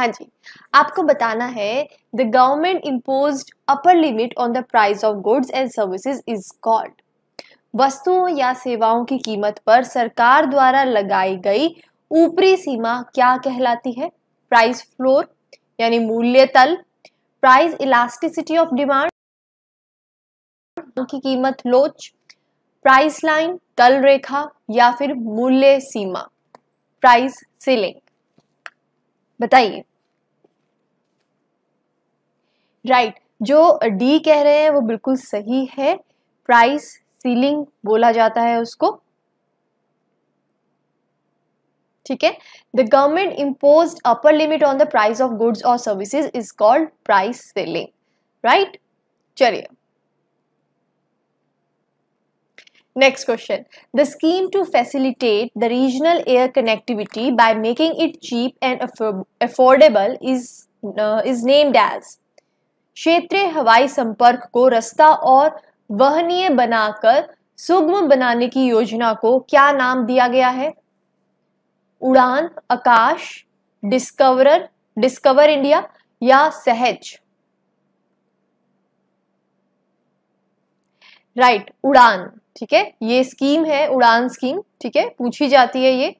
हाँ जी आपको बताना है the government impose upper limit on the price of goods and services is called वस्तुओं या सेवाओं की कीमत पर सरकार द्वारा लगाई गई ऊपरी सीमा क्या कहलाती है प्राइस फ्लोर यानी मूल्य तल प्राइस इलास्टिसिटी ऑफ डिमांड की कीमत लोच प्राइस लाइन तल रेखा या फिर मूल्य सीमा प्राइस सीलिंग बताइए राइट जो डी कह रहे हैं वो बिल्कुल सही है प्राइस सीलिंग बोला जाता है उसको ठीक है the government impose upper limit on the price of goods और services is called price ceiling right चलिए next question the scheme to facilitate the regional air connectivity by making it cheap and affordable is is named as क्षेत्रीय हवाई संपर्क को रास्ता और वहनीय बनाकर सुगम बनाने की योजना को क्या नाम दिया गया है उड़ान आकाश डिस्कवरर डिस्कवर इंडिया या सहज राइट right, उड़ान ठीक है ये स्कीम है उड़ान स्कीम ठीक है पूछी जाती है ये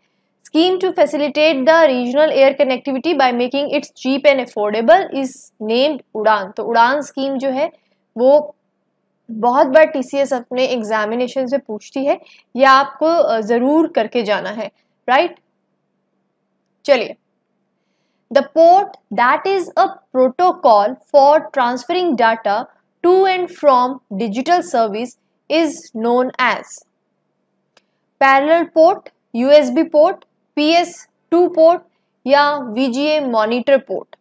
scheme to facilitate the regional air connectivity by making it cheap and affordable is named उड़ान तो उड़ान scheme जो है वो बहुत बार टीसीएस अपने एग्जामिनेशन से पूछती है या आपको ज़रूर करके जाना है राइट चलिए the port that is a protocol for transferring data to and from digital service is known as parallel port USB port PS two port या वीजीए मॉनिटर पोर्ट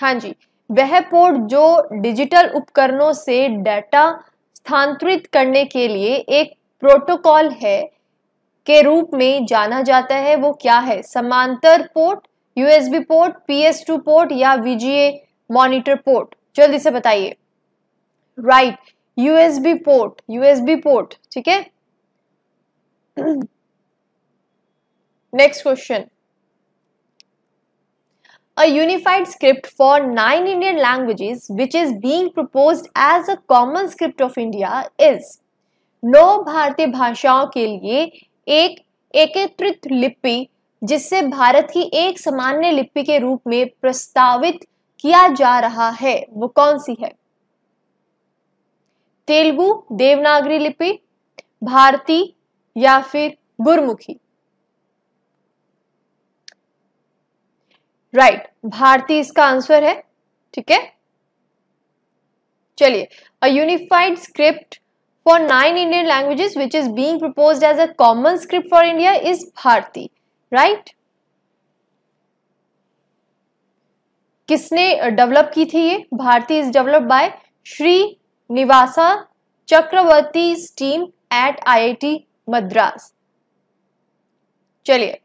हाँ जी वह पोर्ट जो डिजिटल उपकरणों से डाटा स्थानांतरित करने के लिए एक प्रोटोकॉल है के रूप में जाना जाता है वो क्या है समांतर port USB port two port या वीजीए मॉनिटर पोर्ट जल्दी से बताइए right USB port USB port ठीक है Next question. A unified script for nine Indian languages, which is being proposed as a common script of India, is नौ भारतीय भाषाओं के लिए एक एकत्रित लिपि जिससे भारत की एक सामान्य लिपि के रूप में प्रस्तावित किया जा रहा है वो कौन सी है तेलुगु देवनागरी लिपि भारती या फिर गुरमुखी राइट right, भारती इसका आंसर है ठीक है चलिए a unified script for nine Indian languages which is being proposed as a common script for India is Bharati right किसने डेवलप की थी ये Bharati is developed by Srinivasa Chakravarthy team at IIT Madras चलिए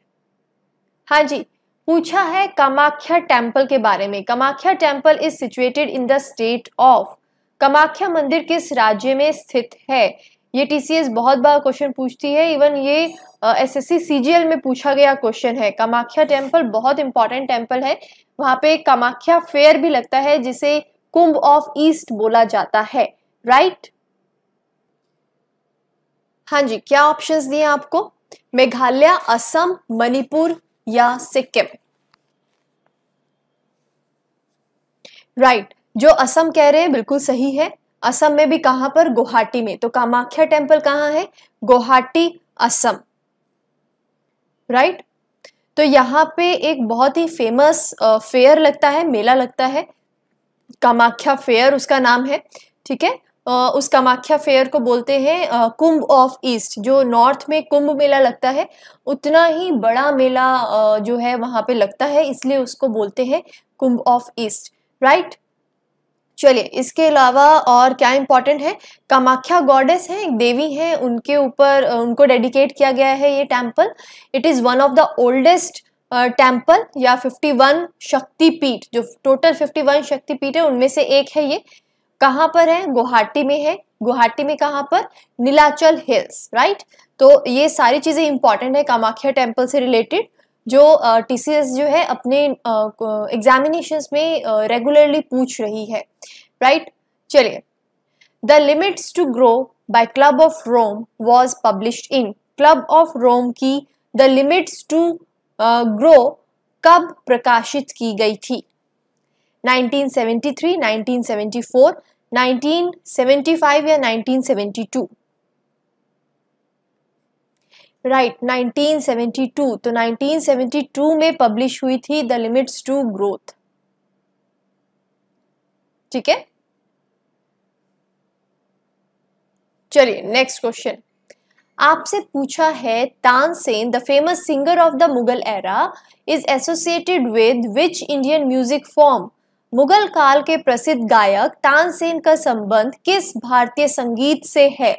हाँ जी पूछा है कामाख्या टेम्पल के बारे में Kamakhya temple is situated in the state of Kamakhya मंदिर किस राज्य में स्थित है ये टीसीएस बहुत बार क्वेश्चन पूछती है इवन ये एसएससी सीजीएल में पूछा गया क्वेश्चन है कामाख्या टेम्पल बहुत इंपॉर्टेंट टेम्पल है वहां पे कामाख्या फेयर भी लगता है जिसे कुंभ ऑफ ईस्ट बोला जाता है राइट हाँ जी क्या ऑप्शंस दिए आपको मेघालय असम मणिपुर या सिक्किम राइट right. जो असम कह रहे हैं बिल्कुल सही है असम में भी कहां पर गुवाहाटी में तो कामाख्या टेम्पल कहाँ है गुवाहाटी असम राइट right? तो यहां पे एक बहुत ही फेमस फेयर लगता है मेला लगता है कामाख्या फेयर उसका नाम है ठीक है उस कामाख्या फेयर को बोलते हैं कुंभ ऑफ ईस्ट जो नॉर्थ में कुंभ मेला लगता है उतना ही बड़ा मेला जो है वहां पे लगता है इसलिए उसको बोलते हैं कुंभ ऑफ ईस्ट राइट चलिए इसके अलावा और क्या इंपॉर्टेंट है कामाख्या गॉडेस हैं एक देवी हैं उनके ऊपर उनको डेडिकेट किया गया है ये temple it is one of the oldest temple या 51 शक्तिपीठ जो टोटल 51 पीठ है उनमें से एक है ये कहाँ पर है गुवाहाटी में है गुवाहाटी में कहाँ पर नीलाचल हिल्स राइट तो ये सारी चीज़ें इंपॉर्टेंट है कामाख्या टेम्पल से रिलेटेड जो टी uh, जो है अपने एग्जामिनेशन uh, में रेगुलरली uh, पूछ रही है राइट चलिए the limits to grow by Club of Rome was publish in Club of Rome की द लिमिट्स टू ग्रो कब प्रकाशित की गई थी 1973, 1974, 1975 या 1972 राइट right, 1972 तो 1972 में पब्लिश हुई थी द लिमिट्स टू ग्रोथ ठीक है चलिए नेक्स्ट क्वेश्चन आपसे पूछा है Tansen the famous singer of the Mughal era is associated with which Indian music form Mughal काल के प्रसिद्ध गायक तानसेन का संबंध किस भारतीय संगीत से है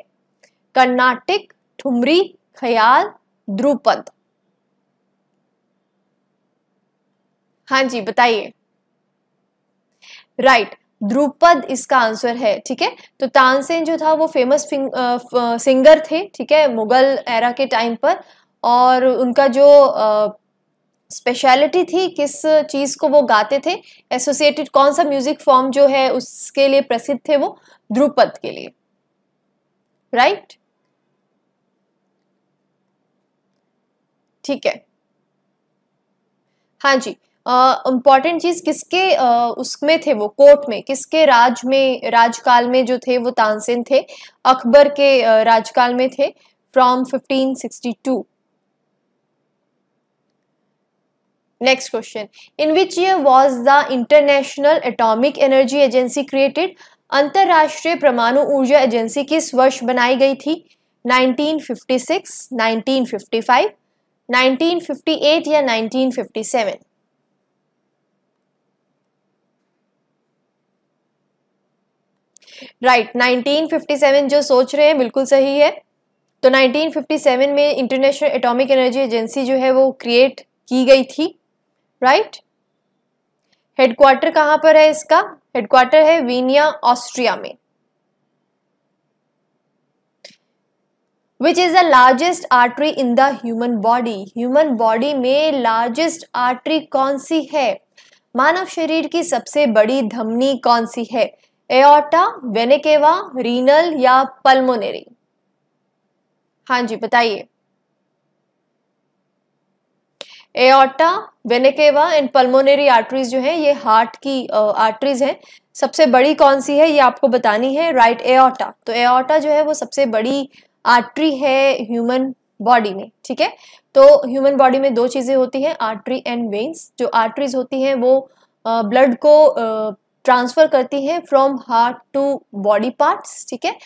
कर्नाटिक ठुमरी ख्याल द्रुपद हाँ जी बताइए राइट right. द्रुपद इसका आंसर है ठीक है तो तानसेन जो था वो फेमस सिंगर थे ठीक है मुगल एरा के टाइम पर और उनका जो स्पेशलिटी थी किस चीज़ को वो गाते थे एसोसिएटेड कौन सा म्यूजिक फॉर्म जो है उसके लिए प्रसिद्ध थे वो ध्रुपद के लिए राइट right? ठीक है हाँ जी इम्पॉर्टेंट uh, चीज किसके uh, उसमें थे वो कोर्ट में किसके राज में राजकाल में जो थे वो तानसेन थे अकबर के uh, राजकाल में थे from 1562 next question in which year was the International Atomic Energy Agency created अंतर्राष्ट्रीय परमाणु ऊर्जा एजेंसी किस वर्ष बनाई गई थी 1956, 1955, 1958 या 1957? राइट right, 1957 जो सोच रहे हैं बिल्कुल सही है तो 1957 में इंटरनेशनल एटॉमिक एनर्जी एजेंसी जो है वो क्रिएट की गई थी राइट हेडक्वार्टर कहां पर है इसका हेडक्वार्टर है वीनिया ऑस्ट्रिया में which is the largest artery in the human body human body में लार्जेस्ट आर्टरी कौन सी है मानव शरीर की सबसे बड़ी धमनी कौन सी है एओटा वेनेकेवा रीनल या पल्मोनेरी हाँ जी बताइए aorta vena cava and pulmonary arteries जो है ये हार्ट की आर्टरीज हैं सबसे बड़ी कौन सी है ये आपको बतानी है राइट एओटा तो एओटा जो है वो सबसे बड़ी आर्टरी है ह्यूमन बॉडी में ठीक है तो ह्यूमन बॉडी में दो चीज़ें होती हैं आर्टरी एंड वेन्स जो आर्टरीज होती हैं वो ब्लड को ट्रांसफ़र करती हैं from heart to body parts ठीक है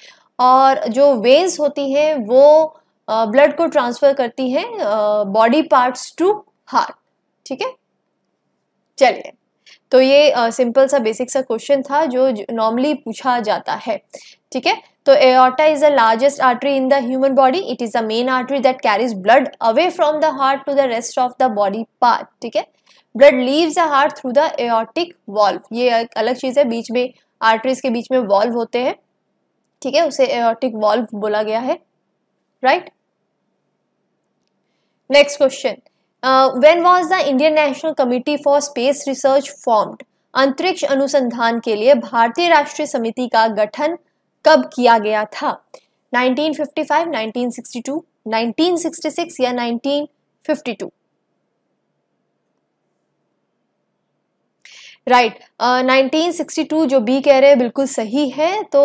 और जो वेन्स होती हैं वो ब्लड को ट्रांसफ़र करती हैं बॉडी पार्ट्स टू हार्ट ठीक है चलिए तो ये सिंपल सा बेसिक सा क्वेश्चन था जो नॉर्मली पूछा जाता है ठीक है तो aorta is the largest artery in the human body it is the main artery that carries blood away from the heart to the rest of the body part ठीक है blood leaves the heart through the aortic valve ये एक अलग चीज़ है बीच में arteries के बीच में valve होते हैं ठीक है उसे एटिक वॉल्व बोला गया है right next question when was the Indian National Committee for Space Research formed अंतरिक्ष अनुसंधान के लिए भारतीय राष्ट्रीय समिति का गठन कब किया गया था 1955, 1962, 1966 या 1952? Right right. uh, 1962 जो बी कह रहे हैं बिल्कुल सही है तो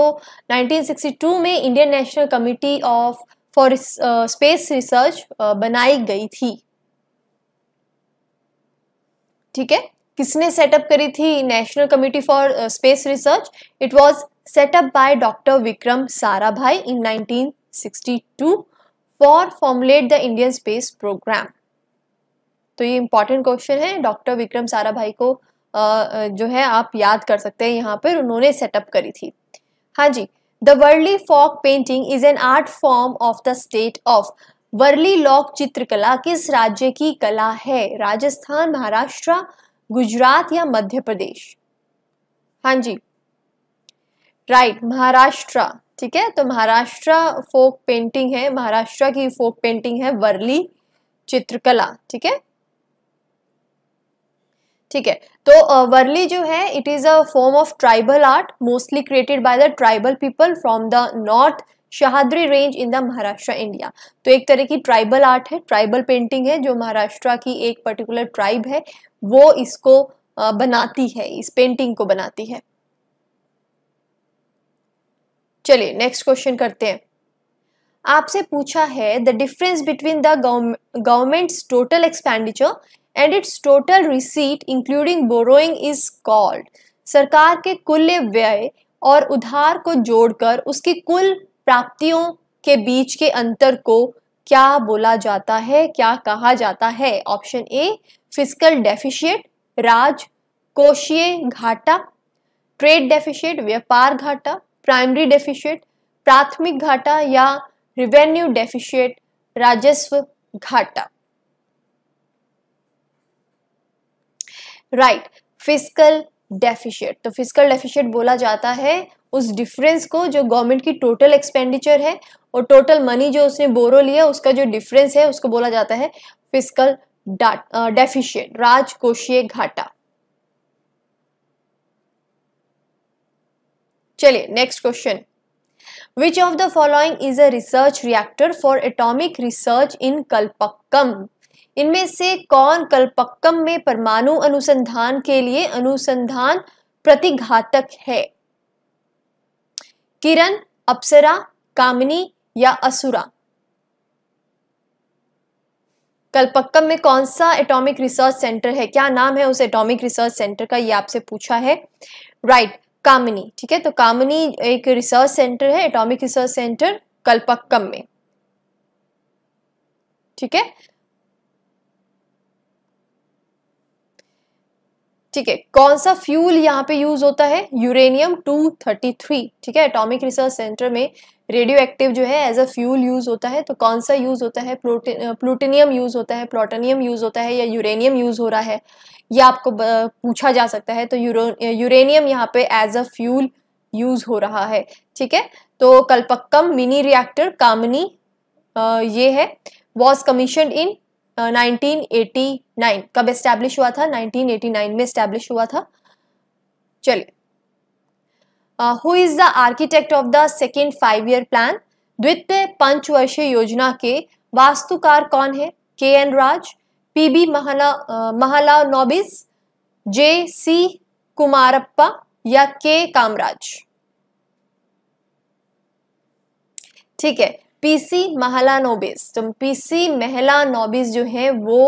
1962 में Indian National Committee of for Space Research बनाई गई थी ठीक है किसने सेटअप करी थी National Committee for Space Research it was set up by doctor Vikram Sarabhai in 1962 for formulate the Indian space programme तो ये इंपॉर्टेंट क्वेश्चन है डॉक्टर विक्रम सारा भाई को आ, uh, uh, जो है आप याद कर सकते हैं यहाँ पर उन्होंने सेटअप करी थी हाँ जी द वर्ल्डली folk painting is an art form of the state of Warli लॉक चित्रकला किस राज्य की कला है राजस्थान महाराष्ट्र गुजरात या मध्य प्रदेश हाँ जी राइट महाराष्ट्र ठीक है तो महाराष्ट्र फोक पेंटिंग है महाराष्ट्र की फोक पेंटिंग है वर्ली चित्रकला ठीक है ठीक है तो वर्ली जो है it is a form of tribal art mostly created by the tribal people from the north Sahyadri range in the Maharashtra India तो एक तरह की ट्राइबल आर्ट है ट्राइबल पेंटिंग है जो महाराष्ट्र की एक पर्टिकुलर ट्राइब है वो इसको बनाती है इस पेंटिंग को बनाती है चलिए नेक्स्ट क्वेश्चन करते हैं आपसे पूछा है the difference between the government's total expenditure and its total receipt including borrowing is called सरकार के कुल व्यय और उधार को जोड़कर उसकी कुल प्राप्तियों के बीच के अंतर को क्या बोला जाता है क्या कहा जाता है ऑप्शन ए फिजिकल डेफिशिएट कोशीय घाटा ट्रेड डेफिशिएट व्यापार घाटा प्राइमरी डेफिशिएट प्राथमिक घाटा या रिवेन्यू डेफिशिएट राजस्व घाटा राइट फिजिकल डेफिशिएट तो फिजिकल डेफिशिएट बोला जाता है उस डिफरेंस को जो गवर्नमेंट की टोटल एक्सपेंडिचर है और टोटल मनी जो उसने बोरो लिया उसका जो डिफरेंस है उसको बोला जाता है फिजिकल डेफिशिएंट राजकोषीय घाटा चलिए next question which of the following is a research reactor for atomic research in Kalpakkam इनमें से कौन कल्पक्कम में परमाणु अनुसंधान के लिए अनुसंधान प्रतिघातक है किरण अप्सरा कामनी या असुरा कलपक्कम में कौन सा एटॉमिक रिसर्च सेंटर है क्या नाम है उस एटॉमिक रिसर्च सेंटर का ये आपसे पूछा है राइट right, कामनी ठीक है तो कामनी एक रिसर्च सेंटर है एटॉमिक रिसर्च सेंटर कलपक्कम में ठीक है ठीक है कौन सा फ्यूल यहाँ पे यूज होता है यूरेनियम 233 ठीक है एटॉमिक रिसर्च सेंटर में रेडियो एक्टिव जो है एज अ फ्यूल यूज होता है तो कौन सा यूज होता है प्लूटिनियम यूज होता है प्लॉटनियम यूज होता है या यूरेनियम यूज हो रहा है यह आपको पूछा जा सकता है तो यूरेनियम यहाँ पे एज अ फ्यूल यूज हो रहा है ठीक है तो कल्पक्कम मिनी रिएक्टर कामनी ये है वॉज कमीशन इन 1989 कब एस्टैब्लिश हुआ था 1989 में एस्टैब्लिश हुआ था चलिए who is the architect of the second five year plan द्वितीय पंचवर्षीय योजना के वास्तुकार कौन है के एन राज पी बी महला आ, महला नोबिस जे सी कुमारप्पा या के कामराज ठीक है पीसी महला नोबिस तो पीसी महला नोबिस जो है वो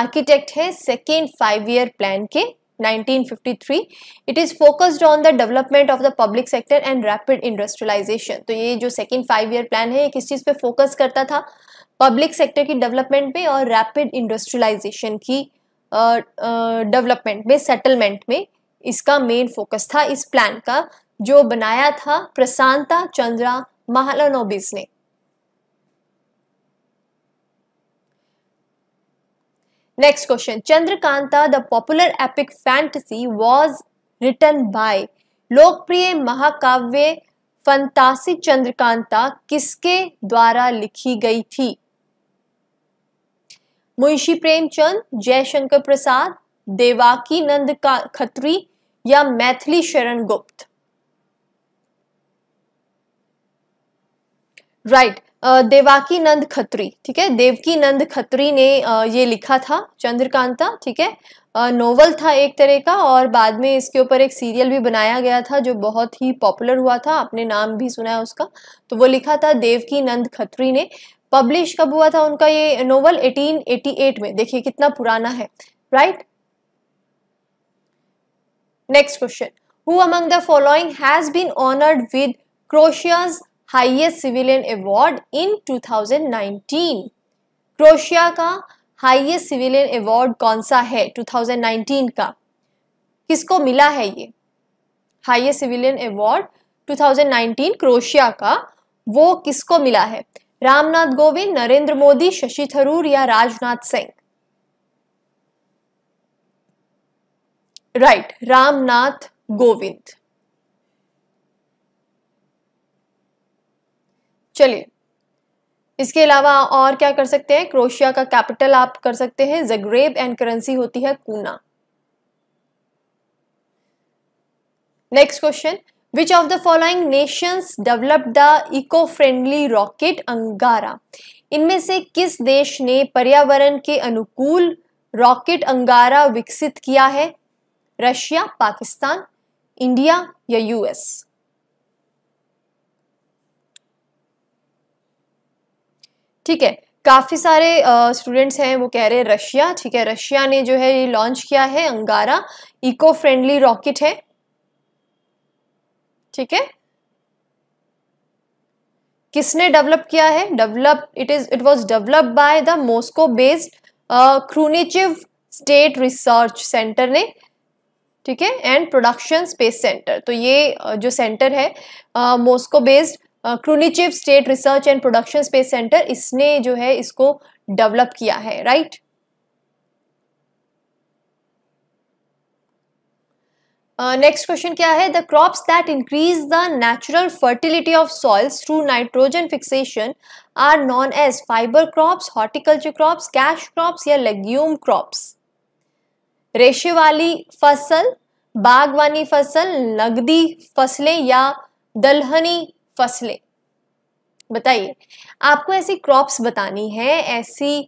आर्किटेक्ट है सेकेंड फाइव ईयर प्लान के 1953 it is focused on the development of the public sector and rapid industrialisation तो ये जो सेकेंड फाइव ईयर प्लान है ये किस चीज़ पे फोकस करता था पब्लिक सेक्टर की डेवलपमेंट में और रैपिड इंडस्ट्रियलाइजेशन की डेवलपमेंट में सेटलमेंट में इसका मेन फोकस था इस प्लान का जो बनाया था प्रशांता चंद्रा महलानोबिस ने next question Chandrakanta the popular epic fantasy was written by लोकप्रिय महाकाव्य फंतासी चंद्रकांता किसके द्वारा लिखी गई थी मुंशी प्रेमचंद जयशंकर प्रसाद देवाकी नंद का खत्री या मैथिली शरण गुप्त राइट right. देवाकी नंद खत्री ठीक है देवकी नंद खत्री ने ये लिखा था चंद्रकांता ठीक है नोवल था एक तरह का और बाद में इसके ऊपर एक सीरियल भी बनाया गया था जो बहुत ही पॉपुलर हुआ था आपने नाम भी सुना है उसका तो वो लिखा था देवकी नंद खत्री ने पब्लिश कब हुआ था उनका ये नोवल 1888 में देखिए कितना पुराना है right next question who among the following has been honoured with Croatia's highest civilian award in 2019 Croatia का हाईएस्ट सिविलियन अवार्ड कौन सा है 2019 का किसको मिला है ये हाईएस्ट सिविलियन अवार्ड 2019 क्रोशिया का वो किसको मिला है रामनाथ गोविंद नरेंद्र मोदी शशि थरूर या राजनाथ सिंह राइट right, रामनाथ गोविंद चलिए इसके अलावा और क्या कर सकते हैं क्रोशिया का कैपिटल आप कर सकते हैं जगरेब एंड करेंसी होती है kuna next question which of the following nations develop the eco friendly rocket Angara इनमें से किस देश ने पर्यावरण के अनुकूल रॉकेट अंगारा विकसित किया है रशिया पाकिस्तान इंडिया या यूएस ठीक है काफ़ी सारे स्टूडेंट्स हैं वो कह रहे हैं रशिया ठीक है रशिया ने जो है ये लॉन्च किया है अंगारा इको फ्रेंडली रॉकेट है ठीक है किसने डेवलप किया है develop it is it was develop by the Moscow based Khrunichev State Research Centre ने ठीक है एंड प्रोडक्शन स्पेस सेंटर तो ये जो सेंटर है Moscow based Khrunichev State Research and Production Space Centre इसने जो है इसको डेवलप किया है राइट नेक्स्ट क्वेश्चन क्या है the crops that increase the natural fertility of soils through nitrogen fixation are known as fibre crops horticulture crops cash crops या legume crops रेशे वाली फसल बागवानी फसल नगदी फसलें या दलहनी फसलें बताइए आपको ऐसी क्रॉप्स बतानी है ऐसी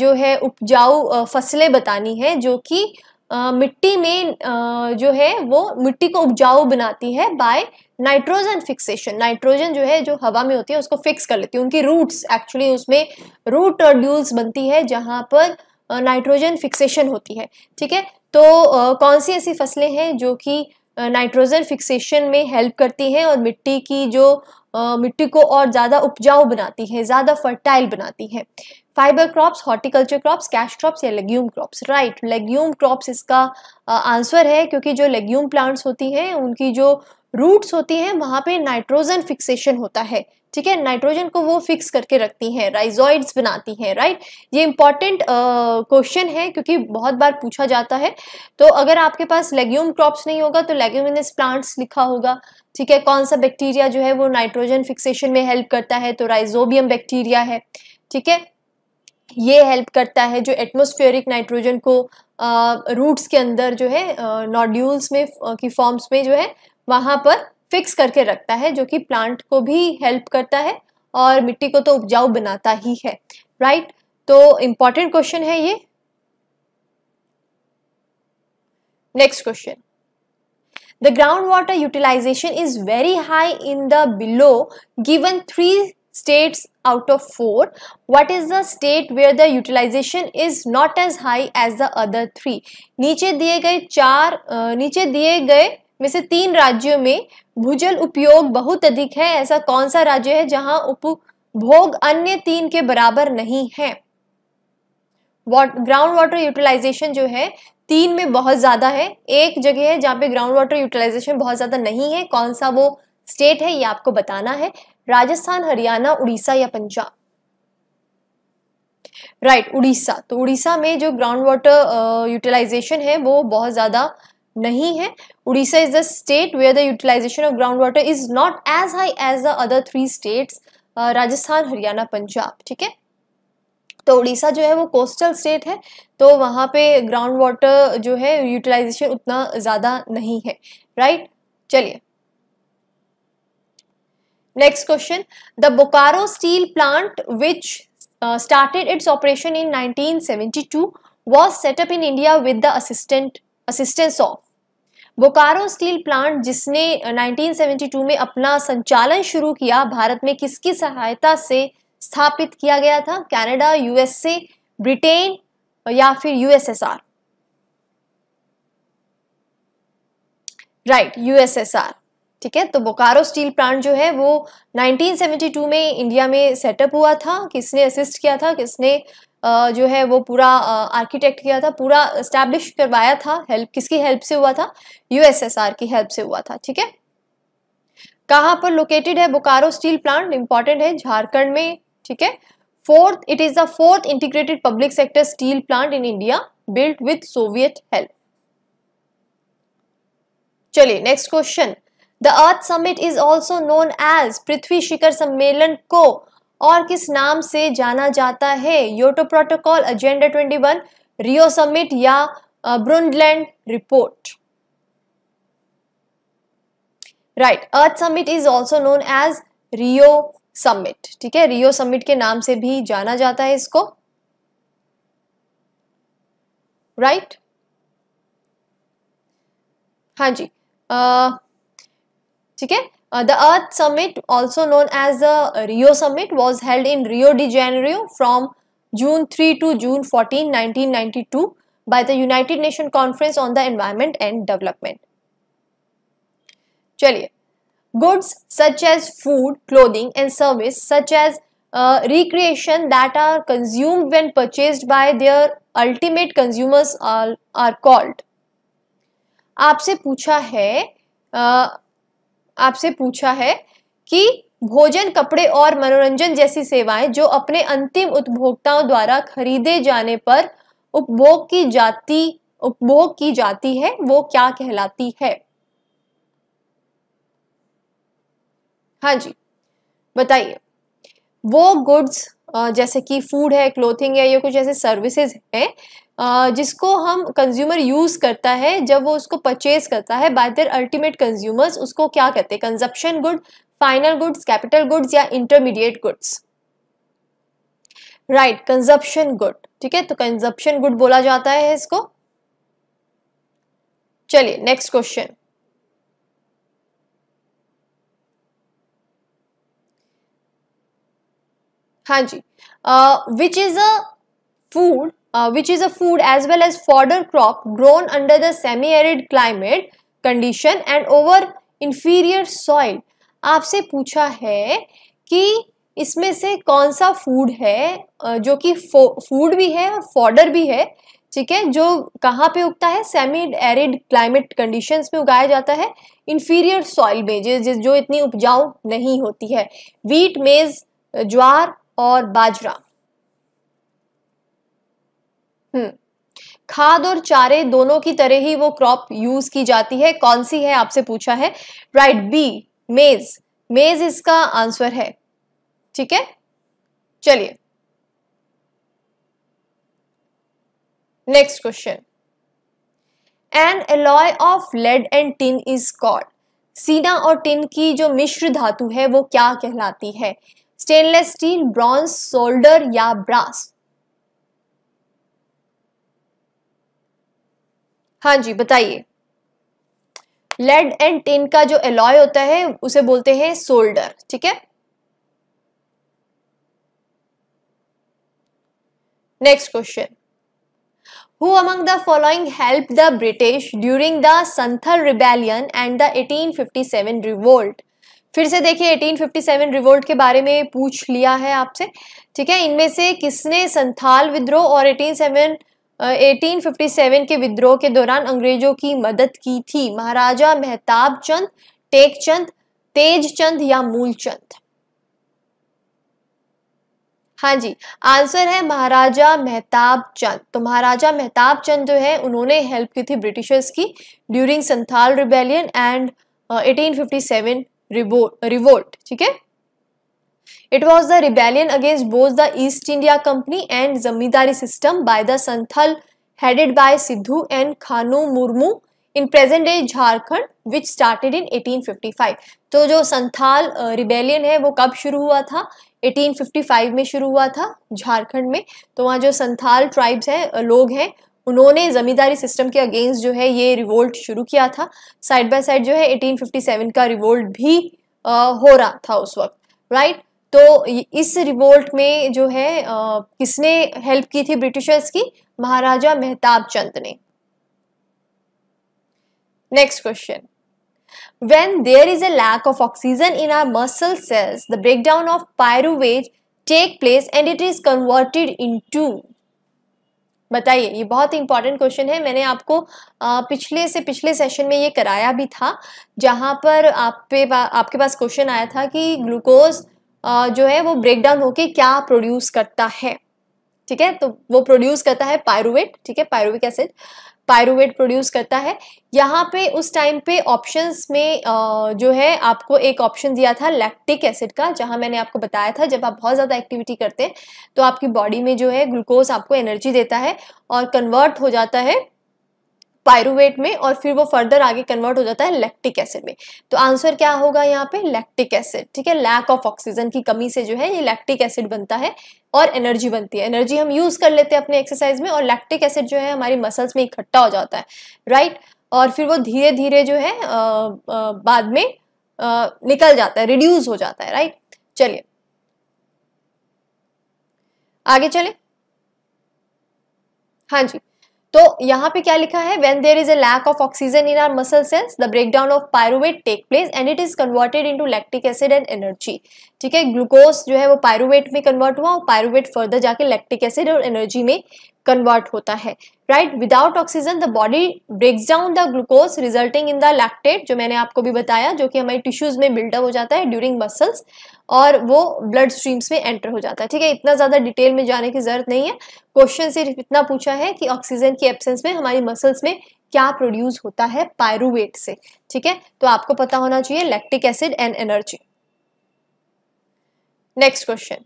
जो है उपजाऊ फसलें बतानी है जो कि मिट्टी में जो है वो मिट्टी को उपजाऊ बनाती है बाय नाइट्रोजन फिक्सेशन नाइट्रोजन जो है जो हवा में होती है उसको फिक्स कर लेती है उनकी रूट्स एक्चुअली उसमें रूट और ड्यूल्स बनती है जहाँ पर नाइट्रोजन फिक्सेशन होती है ठीक है तो कौन सी ऐसी फसलें हैं जो कि नाइट्रोजन फिक्सेशन में हेल्प करती हैं और मिट्टी की जो आ, मिट्टी को और ज़्यादा उपजाऊ बनाती है ज़्यादा फर्टाइल बनाती है fibre crops horticulture crops cash crops या legume crops right legume crops इसका आंसर है क्योंकि जो लेग्यूम प्लांट्स होती हैं उनकी जो रूट्स होती हैं वहाँ पे नाइट्रोजन फिक्सेशन होता है ठीक है नाइट्रोजन को वो फिक्स करके रखती हैं राइजॉइड्स बनाती हैं राइट ये इंपॉर्टेंट क्वेश्चन uh, है क्योंकि बहुत बार पूछा जाता है तो अगर आपके पास लेग्यूम क्रॉप्स नहीं होगा तो लेग्यूमिनस प्लांट्स लिखा होगा ठीक है कौन सा बैक्टीरिया जो है वो नाइट्रोजन फिक्सेशन में हेल्प करता है तो राइजोबियम बैक्टीरिया है ठीक है ये हेल्प करता है जो एटमोस्फेरिक नाइट्रोजन को रूट्स के अंदर जो है नॉड्यूल्स में की फॉर्म्स में जो है वहां पर फिक्स करके रखता है जो कि प्लांट को भी हेल्प करता है और मिट्टी को तो उपजाऊ बनाता ही है राइट तो इंपॉर्टेंट क्वेश्चन है ये next question the ground water utilisation is very high in the below given three states out of four what is the state where the utilisation is not as high as the other three नीचे दिए गए चार नीचे दिए गए में से तीन राज्यों में भूजल उपयोग बहुत अधिक है ऐसा कौन सा राज्य है जहां उपभोग अन्य तीन के बराबर नहीं है ग्राउंड वाटर यूटिलाइजेशन जो है तीन में बहुत ज्यादा है एक जगह है जहां पे ग्राउंड वाटर यूटिलाइजेशन बहुत ज्यादा नहीं है कौन सा वो स्टेट है ये आपको बताना है राजस्थान हरियाणा उड़ीसा या पंजाब राइट right, उड़ीसा तो उड़ीसा में जो ग्राउंड वाटर यूटिलाइजेशन है वो बहुत ज़्यादा नहीं है Orissa is the state where the utilisation of ground water is not as high as the other three states Rajasthan Haryana Punjab ठीक है तो उड़ीसा जो है वो कोस्टल स्टेट है तो वहाँ पे ग्राउंड वाटर जो है यूटिलाइजेशन उतना ज़्यादा नहीं है राइट चलिए next question the Bokaro steel plant which started its operation in 1972 was set up in India with the assistance of Bokaro steel plant जिसने 1972 में अपना संचालन शुरू किया भारत में किसकी सहायता से स्थापित किया गया था कनाडा यूएसए ब्रिटेन या फिर यूएसएसआर राइट यूएसएसआर ठीक है तो बोकारो स्टील प्लांट जो है वो 1972 में इंडिया में सेटअप हुआ था किसने असिस्ट किया था किसने जो है वो पूरा आर्किटेक्ट किया था पूरा इस्टेब्लिश करवाया था हेल्प किसकी हेल्प से हुआ था यूएसएसआर की हेल्प से हुआ था ठीक है कहाँ पर लोकेटेड है बोकारो स्टील प्लांट इंपॉर्टेंट है झारखंड में ठीक है fourth it is the fourth integrated public sector steel plant in India built with Soviet help चलिए next question the Earth Summit is also known as पृथ्वी शिखर सम्मेलन को और किस नाम से जाना जाता है Kyoto Protocol Agenda 21 Rio Summit या Brundtland report right Earth Summit is also known as Rio Summit ठीक है रियो समिट के नाम से भी जाना जाता है इसको राइट right? हाँ जी ठीक है Uh, the Earth Summit, also known as the uh, Rio Summit, was held in Rio de Janeiro from June 3 to June 14, 1992 by the United Nations Conference on the Environment and Development. चलिए goods such as food, clothing and service such as uh, recreation that are consumed when purchased by their ultimate consumers are, are called. आपसे पूछा है uh, आपसे पूछा है कि भोजन कपड़े और मनोरंजन जैसी सेवाएं जो अपने अंतिम उपभोक्ताओं द्वारा खरीदे जाने पर उपभोग की जाती उपभोग की जाती है वो क्या कहलाती है हाँ जी बताइए वो गुड्स जैसे कि फूड है क्लोथिंग है या कुछ ऐसे सर्विसेज हैं जिसको हम कंज्यूमर यूज़ करता है जब वो उसको परचेज करता है बाय देर अल्टीमेट कंज्यूमर्स उसको क्या कहते हैं consumption good final goods capital goods या intermediate goods right consumption good ठीक है तो कंजप्शन गुड बोला जाता है इसको चलिए नेक्स्ट क्वेश्चन हाँ जी which is a food uh, which is a food as well as fodder crop grown under the semi-arid climate condition and over inferior soil. आपसे पूछा है कि इसमें से कौन सा फूड है uh, जो कि फूड भी है और फॉडर भी है ठीक है जो कहाँ पे उगता है सेमी एरिड क्लाइमेट कंडीशंस में उगाया जाता है इन्फीरियर सॉइल में जिस जो इतनी उपजाऊ नहीं होती है वीट मेज ज्वार और बाजरा हम्म। खाद और चारे दोनों की तरह ही वो क्रॉप यूज की जाती है कौन सी है आपसे पूछा है राइट बी मेज मेज इसका आंसर है ठीक है चलिए next question an alloy of lead and tin is called सीना और टिन की जो मिश्र धातु है वो क्या कहलाती है स्टेनलेस स्टील ब्रॉन्ज सोल्डर या ब्रास हाँ जी बताइए लेड एंड टिन का जो एलॉय होता है उसे बोलते हैं सोल्डर ठीक है next question who among the following help the British during the Santhal rebellion and the 1857 revolt फिर से देखिए 1857 रिवोल्ट के बारे में पूछ लिया है आपसे ठीक है इनमें से किसने संथाल विद्रोह और सेवन 1857 के विद्रोह के दौरान अंग्रेजों की मदद की थी महाराजा मेहताब चंद टेक चंद तेज चंद या मूलचंद हाँ जी आंसर है महाराजा मेहताब चंद तो महाराजा मेहताब चंद जो है उन्होंने हेल्प की थी ब्रिटिशर्स की during Santhal rebellion and 1857 revolt ठीक है it was the rebellion against both the East India Company and zamindari system by the Santhal headed by Sidhu and Kanhu Murmu in present day Jharkhand which started in 1855 तो जो संथाल रिबेलियन है वो कब शुरू हुआ था 1855 में शुरू हुआ था झारखंड में तो वहाँ जो संथाल ट्राइब्स हैं लोग हैं उन्होंने जमींदारी सिस्टम के अगेंस्ट जो है ये रिवोल्ट शुरू किया था साइड बाय साइड जो है 1857 का रिवोल्ट भी हो रहा था उस वक्त राइट तो इस रिवोल्ट में जो है आ, किसने हेल्प की थी ब्रिटिशर्स की महाराजा मेहताब चंद ने next question when there is a lack of oxygen in our muscle cells the breakdown of pyruvate take place and it is converted into बताइए ये बहुत इंपॉर्टेंट क्वेश्चन है मैंने आपको आ, पिछले से पिछले सेशन में ये कराया भी था जहां पर आप पे आपके पास क्वेश्चन आया था कि ग्लूकोज जो है वो ब्रेक डाउन होके क्या प्रोड्यूस करता है ठीक है तो वो प्रोड्यूस करता है पायरुवेट ठीक है पायरुविक एसिड पायरुवेट प्रोड्यूस करता है यहाँ पे उस टाइम पे ऑप्शंस में जो है आपको एक ऑप्शन दिया था लैक्टिक एसिड का जहाँ मैंने आपको बताया था जब आप बहुत ज़्यादा एक्टिविटी करते हैं तो आपकी बॉडी में जो है ग्लूकोज आपको एनर्जी देता है और कन्वर्ट हो जाता है पायरुवेट में और फिर वो फर्दर आगे कन्वर्ट हो जाता है लैक्टिक एसिड में तो आंसर क्या होगा यहाँ पे लैक्टिक एसिड ठीक है लैक ऑफ ऑक्सीजन की कमी से जो है ये लैक्टिक एसिड बनता है और एनर्जी बनती है एनर्जी हम यूज़ कर लेते हैं अपने एक्सरसाइज में और लैक्टिक एसिड जो है हमारी मसल्स में इकट्ठा हो जाता है राइट और फिर वो धीरे धीरे जो है आ, आ, बाद में आ, निकल जाता है रिड्यूज हो जाता है राइट चलिए आगे चले हाँ जी तो यहाँ पे क्या लिखा है when there is a lack of oxygen in our muscle cells the breakdown of pyruvate take place and it is converted into lactic acid and energy ठीक है ग्लूकोज जो है वो पायरुवेट में कन्वर्ट हुआ और पायरोवेट फर्दर जाके lactic acid और एनर्जी में कन्वर्ट होता है right without oxygen the body breaks down the glucose resulting in the lactate जो मैंने आपको भी बताया जो कि हमारे टिश्यूज में बिल्डअप हो जाता है ड्यूरिंग मसल्स और वो ब्लड स्ट्रीम्स में एंटर हो जाता है ठीक है इतना ज़्यादा डिटेल में जाने की ज़रूरत नहीं है क्वेश्चन सिर्फ इतना पूछा है कि ऑक्सीजन की एब्सेंस में हमारी मसल्स में क्या प्रोड्यूस होता है पायरुवेट से ठीक है तो आपको पता होना चाहिए lactic acid and energy Next question.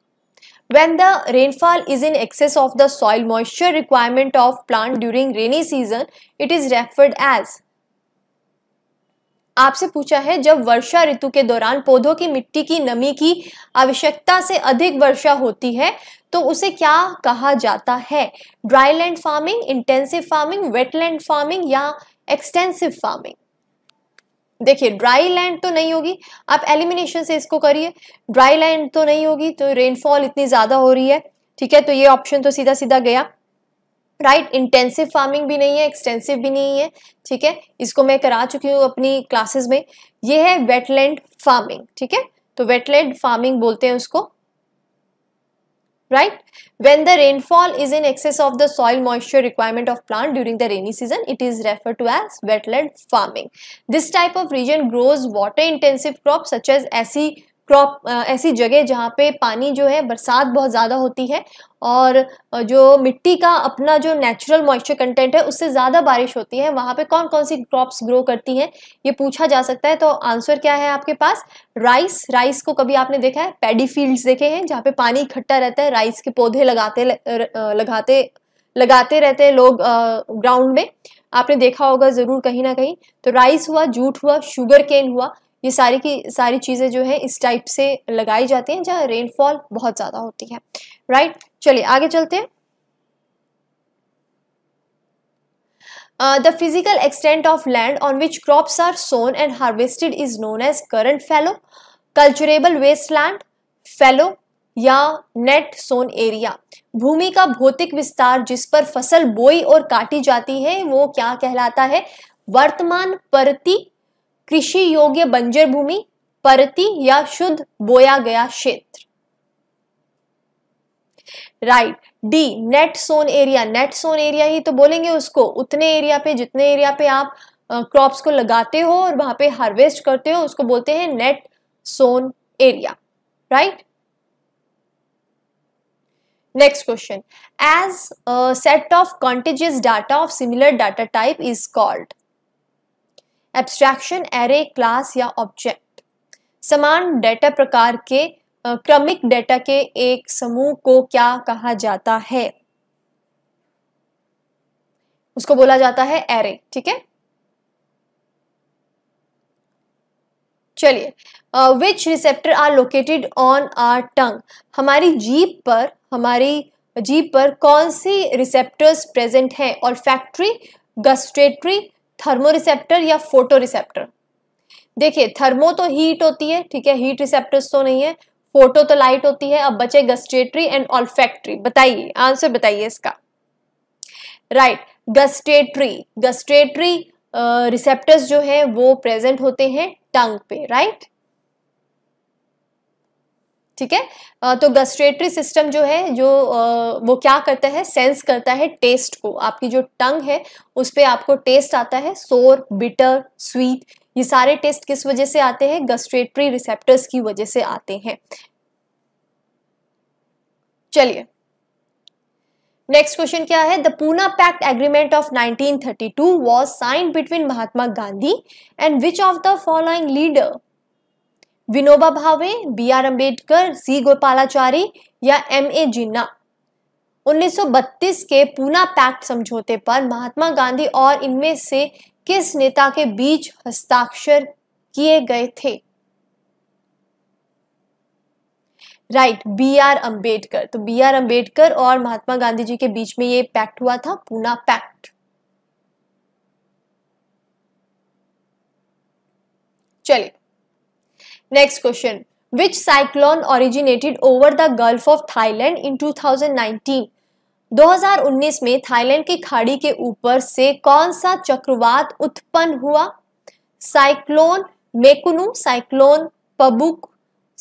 When the rainfall is in excess of the soil moisture requirement of plant during rainy season, it is referred as आपसे पूछा है जब वर्षा ऋतु के दौरान पौधों की मिट्टी की नमी की आवश्यकता से अधिक वर्षा होती है तो उसे क्या कहा जाता है dry land farming intensive farming wetland farming या एक्सटेंसिव फार्मिंग देखिए ड्राई लैंड तो नहीं होगी आप एलिमिनेशन से इसको करिए ड्राई लैंड तो नहीं होगी तो रेनफॉल इतनी ज़्यादा हो रही है ठीक है तो ये ऑप्शन तो सीधा सीधा गया राइट इंटेंसिव फार्मिंग भी नहीं है एक्सटेंसिव भी नहीं है ठीक है इसको मैं करा चुकी हूँ अपनी क्लासेस में ये है वेटलैंड फार्मिंग ठीक है तो वेटलैंड फार्मिंग बोलते हैं उसको right? When the rainfall is in excess of the soil moisture requirement of plant during the rainy season, it is referred to as wetland farming. This type of region grows water intensive crops such as acid crop ऐसी जगह जहाँ पे पानी जो है बरसात बहुत ज़्यादा होती है और जो मिट्टी का अपना जो नेचुरल मॉइस्चर कंटेंट है उससे ज़्यादा बारिश होती है वहाँ पे कौन कौन सी क्रॉप्स ग्रो करती हैं ये पूछा जा सकता है तो आंसर क्या है आपके पास राइस राइस को कभी आपने देखा है पैडी फील्ड्स देखे हैं जहाँ पे पानी इकट्ठा रहता है राइस के पौधे लगाते लगाते लगाते रहते हैं लोग ग्राउंड में आपने देखा होगा ज़रूर कहीं ना कहीं तो राइस हुआ जूट हुआ शुगर केन हुआ ये सारी की सारी चीज़ें जो है इस टाइप से लगाई जाती हैं जहाँ रेनफॉल बहुत ज़्यादा होती है राइट चलिए आगे चलते हैं the physical extent of land on which crops are sown and harvested is known as current fallow culturable waste land fallow या नेट सोन एरिया भूमि का भौतिक विस्तार जिस पर फसल बोई और काटी जाती है वो क्या कहलाता है वर्तमान परती कृषि योग्य बंजर भूमि परती या शुद्ध बोया गया क्षेत्र right the net sown area net sown area ही तो बोलेंगे उसको उतने एरिया पे जितने एरिया पे आप क्रॉप्स uh, को लगाते हो और वहां पे हार्वेस्ट करते हो उसको बोलते हैं net sown area right next question as set of contagious data of similar data type is called abstraction array class या ऑब्जेक्ट समान डेटा प्रकार के क्रमिक डेटा के एक समूह को क्या कहा जाता है उसको बोला जाता है एरे ठीक है चलिए which receptor are located on our tongue हमारी जीप पर हमारी जीप पर कौन सी रिसेप्टर्स प्रेजेंट हैं और फैक्ट्री गस्ट्रेटरी थर्मोरिसेप्टर या फोटो रिसेप्टर देखिए थर्मो तो हीट होती है ठीक है हीट रिसेप्टर्स तो नहीं है फोटो तो लाइट होती है अब बचे गस्टेटरी एंड ऑल्फेक्ट्री बताइए आंसर बताइए इसका राइट गस्टेटरी गस्टेटरी रिसेप्टर्स जो है वो प्रेजेंट होते हैं टंग पे राइट right? ठीक है तो गस्ट्रेटरी सिस्टम जो है जो वो क्या करता है सेंस करता है टेस्ट को आपकी जो टंग है उस पर आपको टेस्ट आता है सोर बिटर स्वीट ये सारे टेस्ट किस वजह से आते हैं गस्ट्रेटरी रिसेप्टर्स की वजह से आते हैं चलिए नेक्स्ट क्वेश्चन क्या है the Poona pact agreement of 1932 was signed between Mahatma Gandhi and which of the following leader Vinoba Bhave B R Ambedkar C Gopalachari या एम ए जिन्ना 1932 के पूना पैक्ट समझौते पर महात्मा गांधी और इनमें से किस नेता के बीच हस्ताक्षर किए गए थे राइट बी आर अम्बेडकर तो बी आर अम्बेडकर और महात्मा गांधी जी के बीच में ये पैक्ट हुआ था पूना पैक्ट चलिए Next question Which cyclone originated over the Gulf of Thailand in 2019? 2019 में थाईलैंड की खाड़ी के ऊपर से कौन सा चक्रवात उत्पन्न हुआ cyclone Mekunu cyclone Pabuk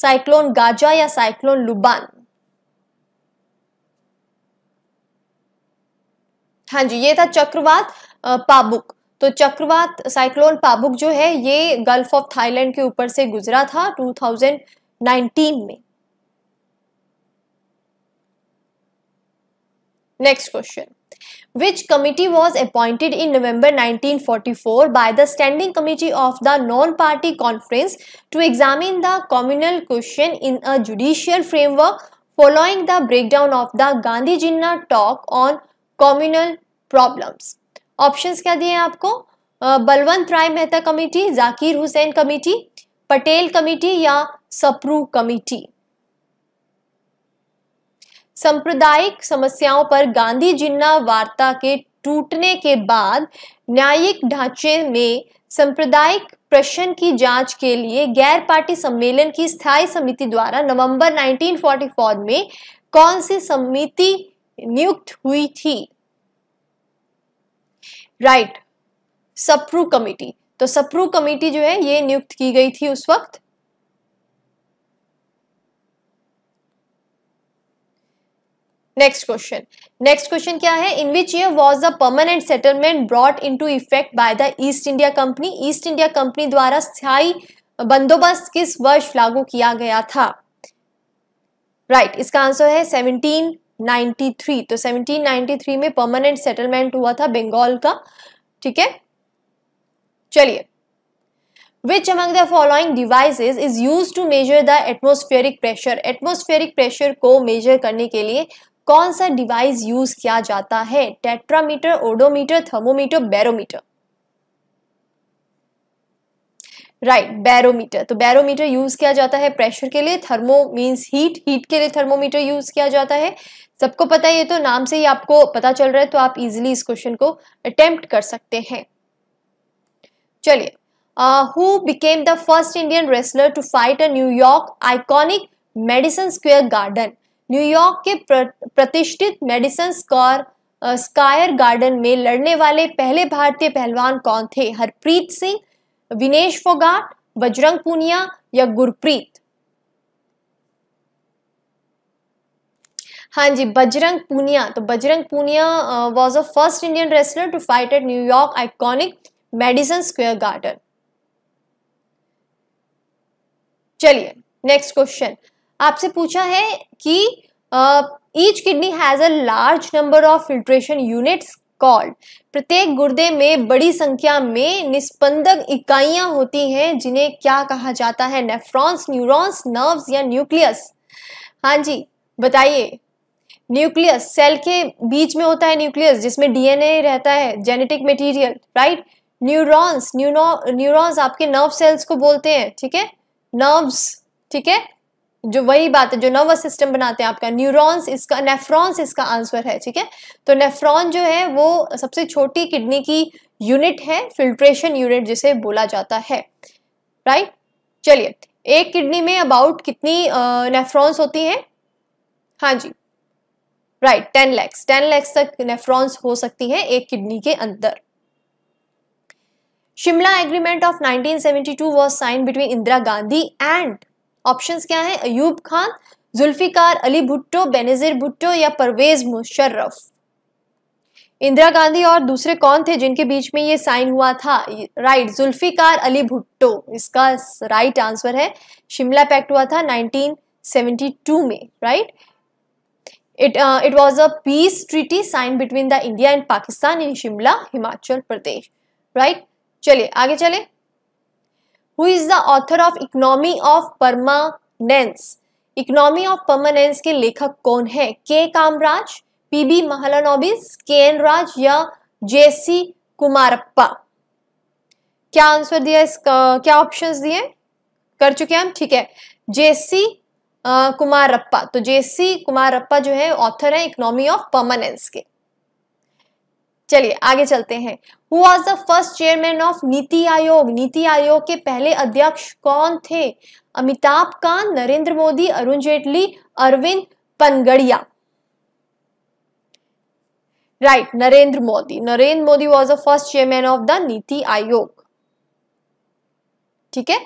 cyclone Gaja या साइक्लोन लुबान हाँ जी ये था चक्रवात पाबुक तो चक्रवात साइक्लोन पाबुक जो है ये गल्फ ऑफ थाईलैंड के ऊपर से गुजरा था 2019 में next question which committee was appointed in november 1944 by the standing committee of the non party conference to examine the communal question in a judicial framework following the breakdown of the gandhi jinnah talk on communal problems options क्या दिए हैं आपको Balwant Rai Mehta committee Zakir Hussain committee Patel committee या Sapru committee सांप्रदायिक समस्याओं पर गांधी जिन्ना वार्ता के टूटने के बाद न्यायिक ढांचे में सांप्रदायिक प्रश्न की जांच के लिए गैर पार्टी सम्मेलन की स्थायी समिति द्वारा नवंबर 1944 में कौन सी समिति नियुक्त हुई थी राइट सप्रू कमेटी तो सप्रू कमेटी जो है ये नियुक्त की गई थी उस वक्त नेक्स्ट क्वेश्चन नेक्स्ट क्वेश्चन क्या है in which year was the permanent settlement brought into effect by the East India Company East India Company द्वारा स्थायी बंदोबस्त किस वर्ष लागू किया गया था राइट right, इसका आंसर है सेवनटीन 1793 तो 1793 में परमानेंट सेटलमेंट हुआ था बंगाल का ठीक है चलिए which among the following devices is use to measure the atmospheric pressure atmospheric pressure को मेजर करने के लिए कौन सा डिवाइस यूज किया जाता है tetrameter odometer thermometer barometer right barometer तो बैरोमीटर यूज किया जाता है प्रेशर के लिए थर्मो मीन्स हीट हीट के लिए थर्मोमीटर यूज किया जाता है सबको पता है ये तो नाम से ही आपको पता चल रहा है तो आप इजिली इस क्वेश्चन को अटेम्प्ट कर सकते हैं चलिए who became the first Indian wrestler to fight a New York iconic Madison Square Garden New York के प्रतिष्ठित मेडिसन स्कॉर स्कायर गार्डन में लड़ने वाले पहले भारतीय पहलवान कौन थे हरप्रीत सिंह विनेश फोगाट बजरंग पूनिया या गुरप्रीत हाँ जी बजरंग पूनिया तो Bajrang Punia was a first Indian wrestler to fight at New York iconic Madison Square Garden चलिए नेक्स्ट क्वेश्चन आपसे पूछा है कि each kidney has a large number of filtration units called प्रत्येक गुर्दे में बड़ी संख्या में निस्पंदक इकाइयां होती हैं जिन्हें क्या कहा जाता है नेफ्रॉन्स न्यूरॉन्स नर्व्स या न्यूक्लियस हाँ जी बताइए न्यूक्लियस सेल के बीच में होता है न्यूक्लियस जिसमें डीएनए रहता है genetic material right neurons neuro neurons आपके नर्व सेल्स को बोलते हैं ठीक है नर्व्स ठीक है जो वही बात है जो नर्वस सिस्टम बनाते हैं आपका न्यूरॉन्स इसका नेफ्रॉन्स इसका आंसर है ठीक है तो नेफ्रॉन जो है वो सबसे छोटी किडनी की यूनिट है फिल्ट्रेशन यूनिट जिसे बोला जाता है राइट चलिए एक किडनी में अबाउट कितनी नेफ्रॉन्स होती हैं हाँ जी right ten lakhs ten lakhs तक नेफ्रॉन्स हो सकती है एक किडनी के अंदर Shimla agreement of 1972 was sign between Indira Gandhi and options क्या हैं अयूब खान जुल्फिकार अली भुट्टो बेनजीर भुट्टो या परवेज मुशर्रफ इंदिरा गांधी और दूसरे कौन थे जिनके बीच में ये साइन हुआ था राइट जुल्फिकार अली भुट्टो इसका राइट आंसर है शिमला पैक्ट हुआ था 1972 में right it it was a peace treaty sign between the India and Pakistan in Shimla Himachal Pradesh right चलिए आगे चले who is the author of economy of permanence economy of permanence के लेखक कौन है के कामराज पीबी महलानोबिस के एन राज या जेसी कुमारप्पा क्या आंसर दिया इसका क्या ऑप्शन दिए कर चुके हैं हम ठीक है जेसी कुमारप्पा तो जेसी कुमारप्पा जो है ऑथर है इकोनॉमी ऑफ परमानेंस के चलिए आगे चलते हैं who was the first chairman of NITI Aayog NITI Aayog के पहले अध्यक्ष कौन थे Amitabh Kant Narendra Modi Arun Jaitley Arvind Panagariya right right, Narendra Modi Narendra Modi was the first chairman of the NITI Aayog ठीक है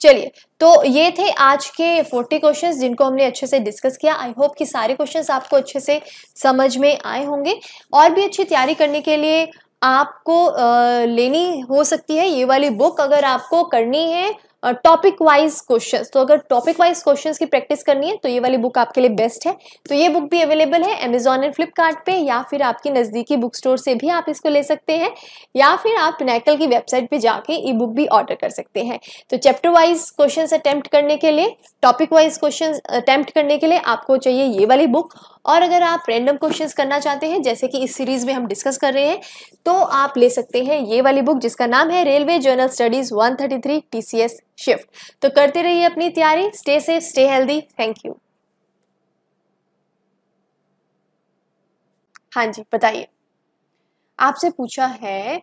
चलिए तो ये थे आज के 40 क्वेश्चंस जिनको हमने अच्छे से डिस्कस किया आई होप कि सारे क्वेश्चंस आपको अच्छे से समझ में आए होंगे और भी अच्छी तैयारी करने के लिए आपको लेनी हो सकती है ये वाली बुक अगर आपको करनी है टॉपिक वाइज क्वेश्चन तो अगर टॉपिक वाइज क्वेश्चन की प्रैक्टिस करनी है तो ये वाली बुक आपके लिए बेस्ट है तो ये बुक भी अवेलेबल है अमेजोन एंड फ्लिपकार्ट पे या फिर आपके नज़दीकी बुक स्टोर से भी आप इसको ले सकते हैं या फिर आप नैकल की वेबसाइट पर जाके ई बुक भी ऑर्डर कर सकते हैं तो चैप्टर वाइज क्वेश्चन अटैम्प्ट करने के लिए टॉपिक वाइज क्वेश्चन अटैम्प्ट करने के लिए आपको चाहिए ये वाली बुक और अगर आप रैंडम क्वेश्चंस करना चाहते हैं जैसे कि इस सीरीज़ में हम डिस्कस कर रहे हैं तो आप ले सकते हैं ये वाली बुक जिसका नाम है railway general studies 133 TCS shift तो करते रहिए अपनी तैयारी stay safe stay healthy thank you हाँ जी बताइए आपसे पूछा है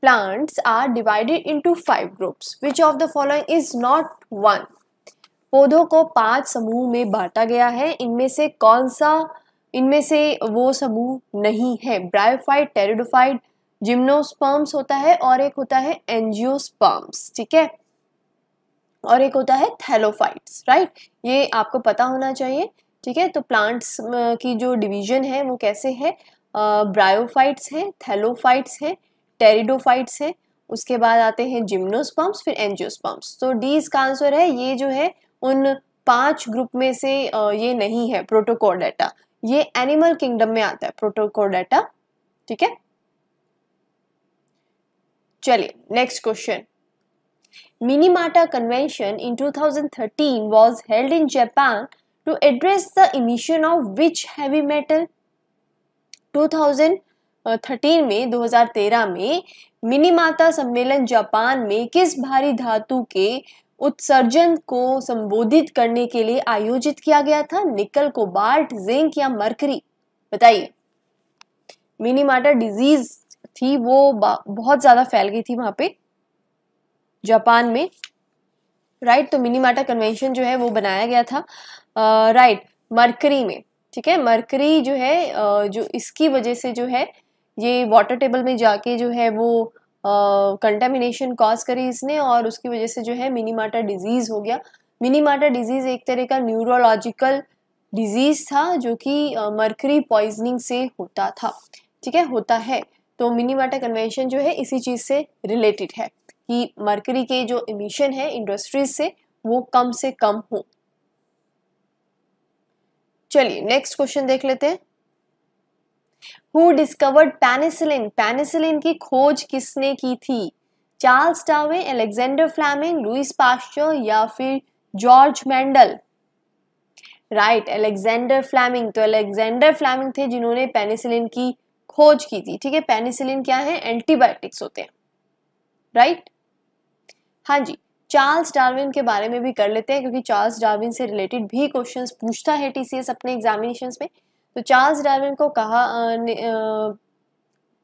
plants are divided into five groups which of the following is not one पौधों को पांच समूह में बांटा गया है इनमें से कौन सा इनमें से वो समूह नहीं है ब्रायोफाइट टेरिडोफाइट जिम्नोस्पर्म्स होता है और एक होता है एंजियोस्पर्म्स ठीक है और एक होता है थैलोफाइट्स राइट ये आपको पता होना चाहिए ठीक है तो प्लांट्स की जो डिवीजन है वो कैसे है ब्रायोफाइट्स हैं थैलोफाइट्स हैं टेरिडोफाइट्स हैं उसके बाद आते हैं जिम्नोस्पम्प्स फिर एनजियोस्पम्प्स तो डी इसका आंसर है ये जो है उन पांच ग्रुप में से ये नहीं है प्रोटोकोडाटा ये एनिमल किंगडम में आता है प्रोटोकोडाटा ठीक है चलिए next question Minamata convention in 2013 was held in Japan to address the emission of which heavy metal 2013 में 2013 में मिनीमाता सम्मेलन जापान में किस भारी धातु के उत्सर्जन को संबोधित करने के लिए आयोजित किया गया था निकल कोबाल्ट जिंक या मरकरी बताइए मिनी माटा डिजीज थी वो बहुत ज्यादा फैल गई थी वहां पे जापान में राइट तो मिनी माटा कन्वेंशन जो है वो बनाया गया था राइट मरकरी में ठीक है मरकरी जो है जो इसकी वजह से जो है ये वाटर टेबल में जाके जो है वो कंटेमिनेशन कॉज करी इसने और उसकी वजह से जो है मिनीमाटा डिजीज़ हो गया मिनीमाटा डिजीज़ एक तरह का न्यूरोलॉजिकल डिजीज़ था जो कि मरकरी पॉइजनिंग से होता था ठीक है होता है तो मिनीमाटा कन्वेंशन जो है इसी चीज़ से रिलेटेड है कि मरकरी के जो इमिशन है इंडस्ट्रीज से वो कम से कम हो चलिए नेक्स्ट क्वेश्चन देख लेते हैं हु डिस्कवर्ड पेनिसिलिन पेनिसिलिन की खोज किसने की थी Charles Darwin Alexander Fleming Louis Pasteur या फिर George Mendel right Alexander Fleming तो एलेक्जेंडर फ्लैमिंग थे जिन्होंने पेनिसिलिन की खोज की थी ठीक है पेनिसिलिन क्या है एंटीबायोटिक्स होते हैं राइट right? हाँ जी चार्ल्स डार्विन के बारे में भी कर लेते हैं क्योंकि चार्ल्स डार्विन से रिलेटेड भी क्वेश्चंस पूछता है टीसीएस अपने एग्जामिनेशंस में तो चार्ल्स डार्विन को कहा आ, न, आ,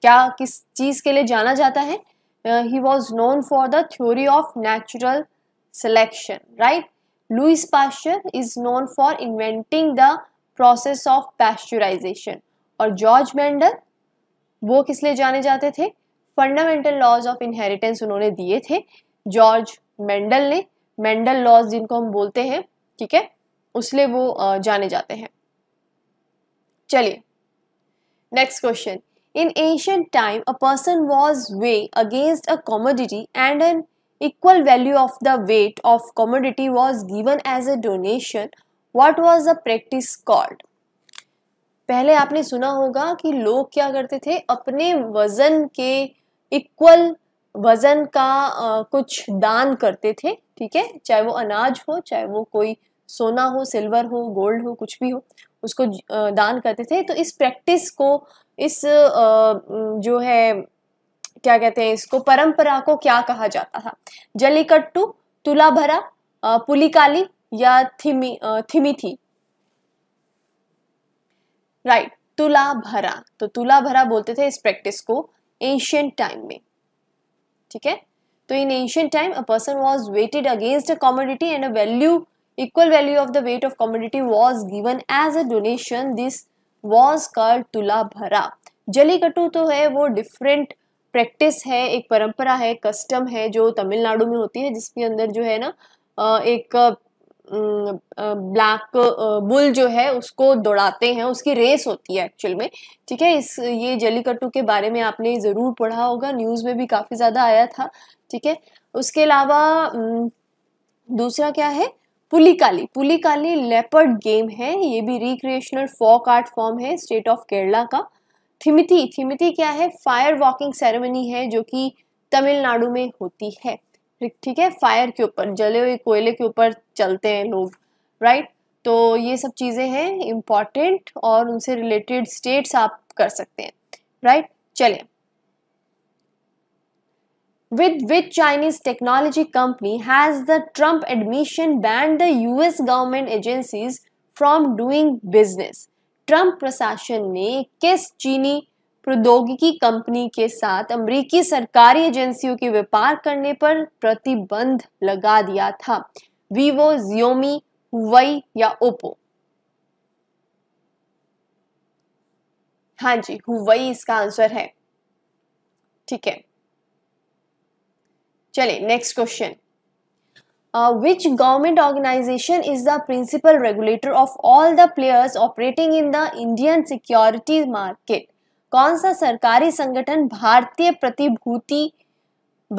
क्या किस चीज़ के लिए जाना जाता है he was known for the theory of natural selection right Louis pasteur is known for inventing the process of pasteurization और जॉर्ज मेंडल वो किस लिए जाने जाते थे फंडामेंटल लॉज ऑफ इनहेरिटेंस उन्होंने दिए थे जॉर्ज मेंडल ने मेंडल लॉज जिनको हम बोलते हैं ठीक है उसलिए वो जाने जाते हैं चलिए next question in ancient time a person was weighed against a commodity and an equal value of the weight of commodity was given as a donation what was the practice called पहले आपने सुना होगा कि लोग क्या करते थे अपने वजन के इक्वल वजन का आ, कुछ दान करते थे ठीक है चाहे वो अनाज हो चाहे वो कोई सोना हो सिल्वर हो गोल्ड हो कुछ भी हो उसको दान करते थे तो इस प्रैक्टिस को इस जो है क्या कहते हैं इसको परंपरा को क्या कहा जाता था जलीकट्टू तुला भरा पुलिकाली या थिमी थिमी थी राइट right, तुला भरा तो तुला भरा बोलते थे इस प्रैक्टिस को एंशियंट टाइम में ठीक है तो in ancient time a person was weighted against a commodity and a value equal value of the weight of commodity was given as a donation this was called तुला भरा जलीकट्टू तो है वो डिफरेंट प्रैक्टिस है एक परंपरा है कस्टम है जो तमिलनाडु में होती है जिसके अंदर जो है ना एक ब्लैक बुल जो है उसको दौड़ाते हैं उसकी रेस होती है एक्चुअल में ठीक है इस ये जलीकट्टू के बारे में आपने ज़रूर पढ़ा होगा न्यूज़ में भी काफ़ी ज़्यादा आया था ठीक है उसके अलावा दूसरा क्या है पुलिकाली पुलिकाली लेपर्ड गेम है ये भी रिक्रिएशनल फोक आर्ट फॉर्म है स्टेट ऑफ केरला का थिमिथी थिमिथी क्या है फायर वॉकिंग सेरेमनी है जो कि तमिलनाडु में होती है ठीक है फायर के ऊपर जले हुए कोयले के ऊपर चलते हैं लोग राइट तो ये सब चीज़ें हैं इम्पॉर्टेंट और उनसे रिलेटेड स्टेट्स आप कर सकते हैं राइट चलें with which Chinese technology company has the Trump admission banned the US government agencies from doing business? Trump प्रशासन ने किस चीनी प्रौद्योगिकी कंपनी के साथ अमेरिकी सरकारी एजेंसियों के व्यापार करने पर प्रतिबंध लगा दिया था वीवो जियोमी हुई या ओप्पो हाँ जी हुई इसका आंसर है ठीक है चले next question which government organization is the principal regulator of all the players operating in the Indian security market कौन सा सरकारी संगठन भारतीय प्रतिभूति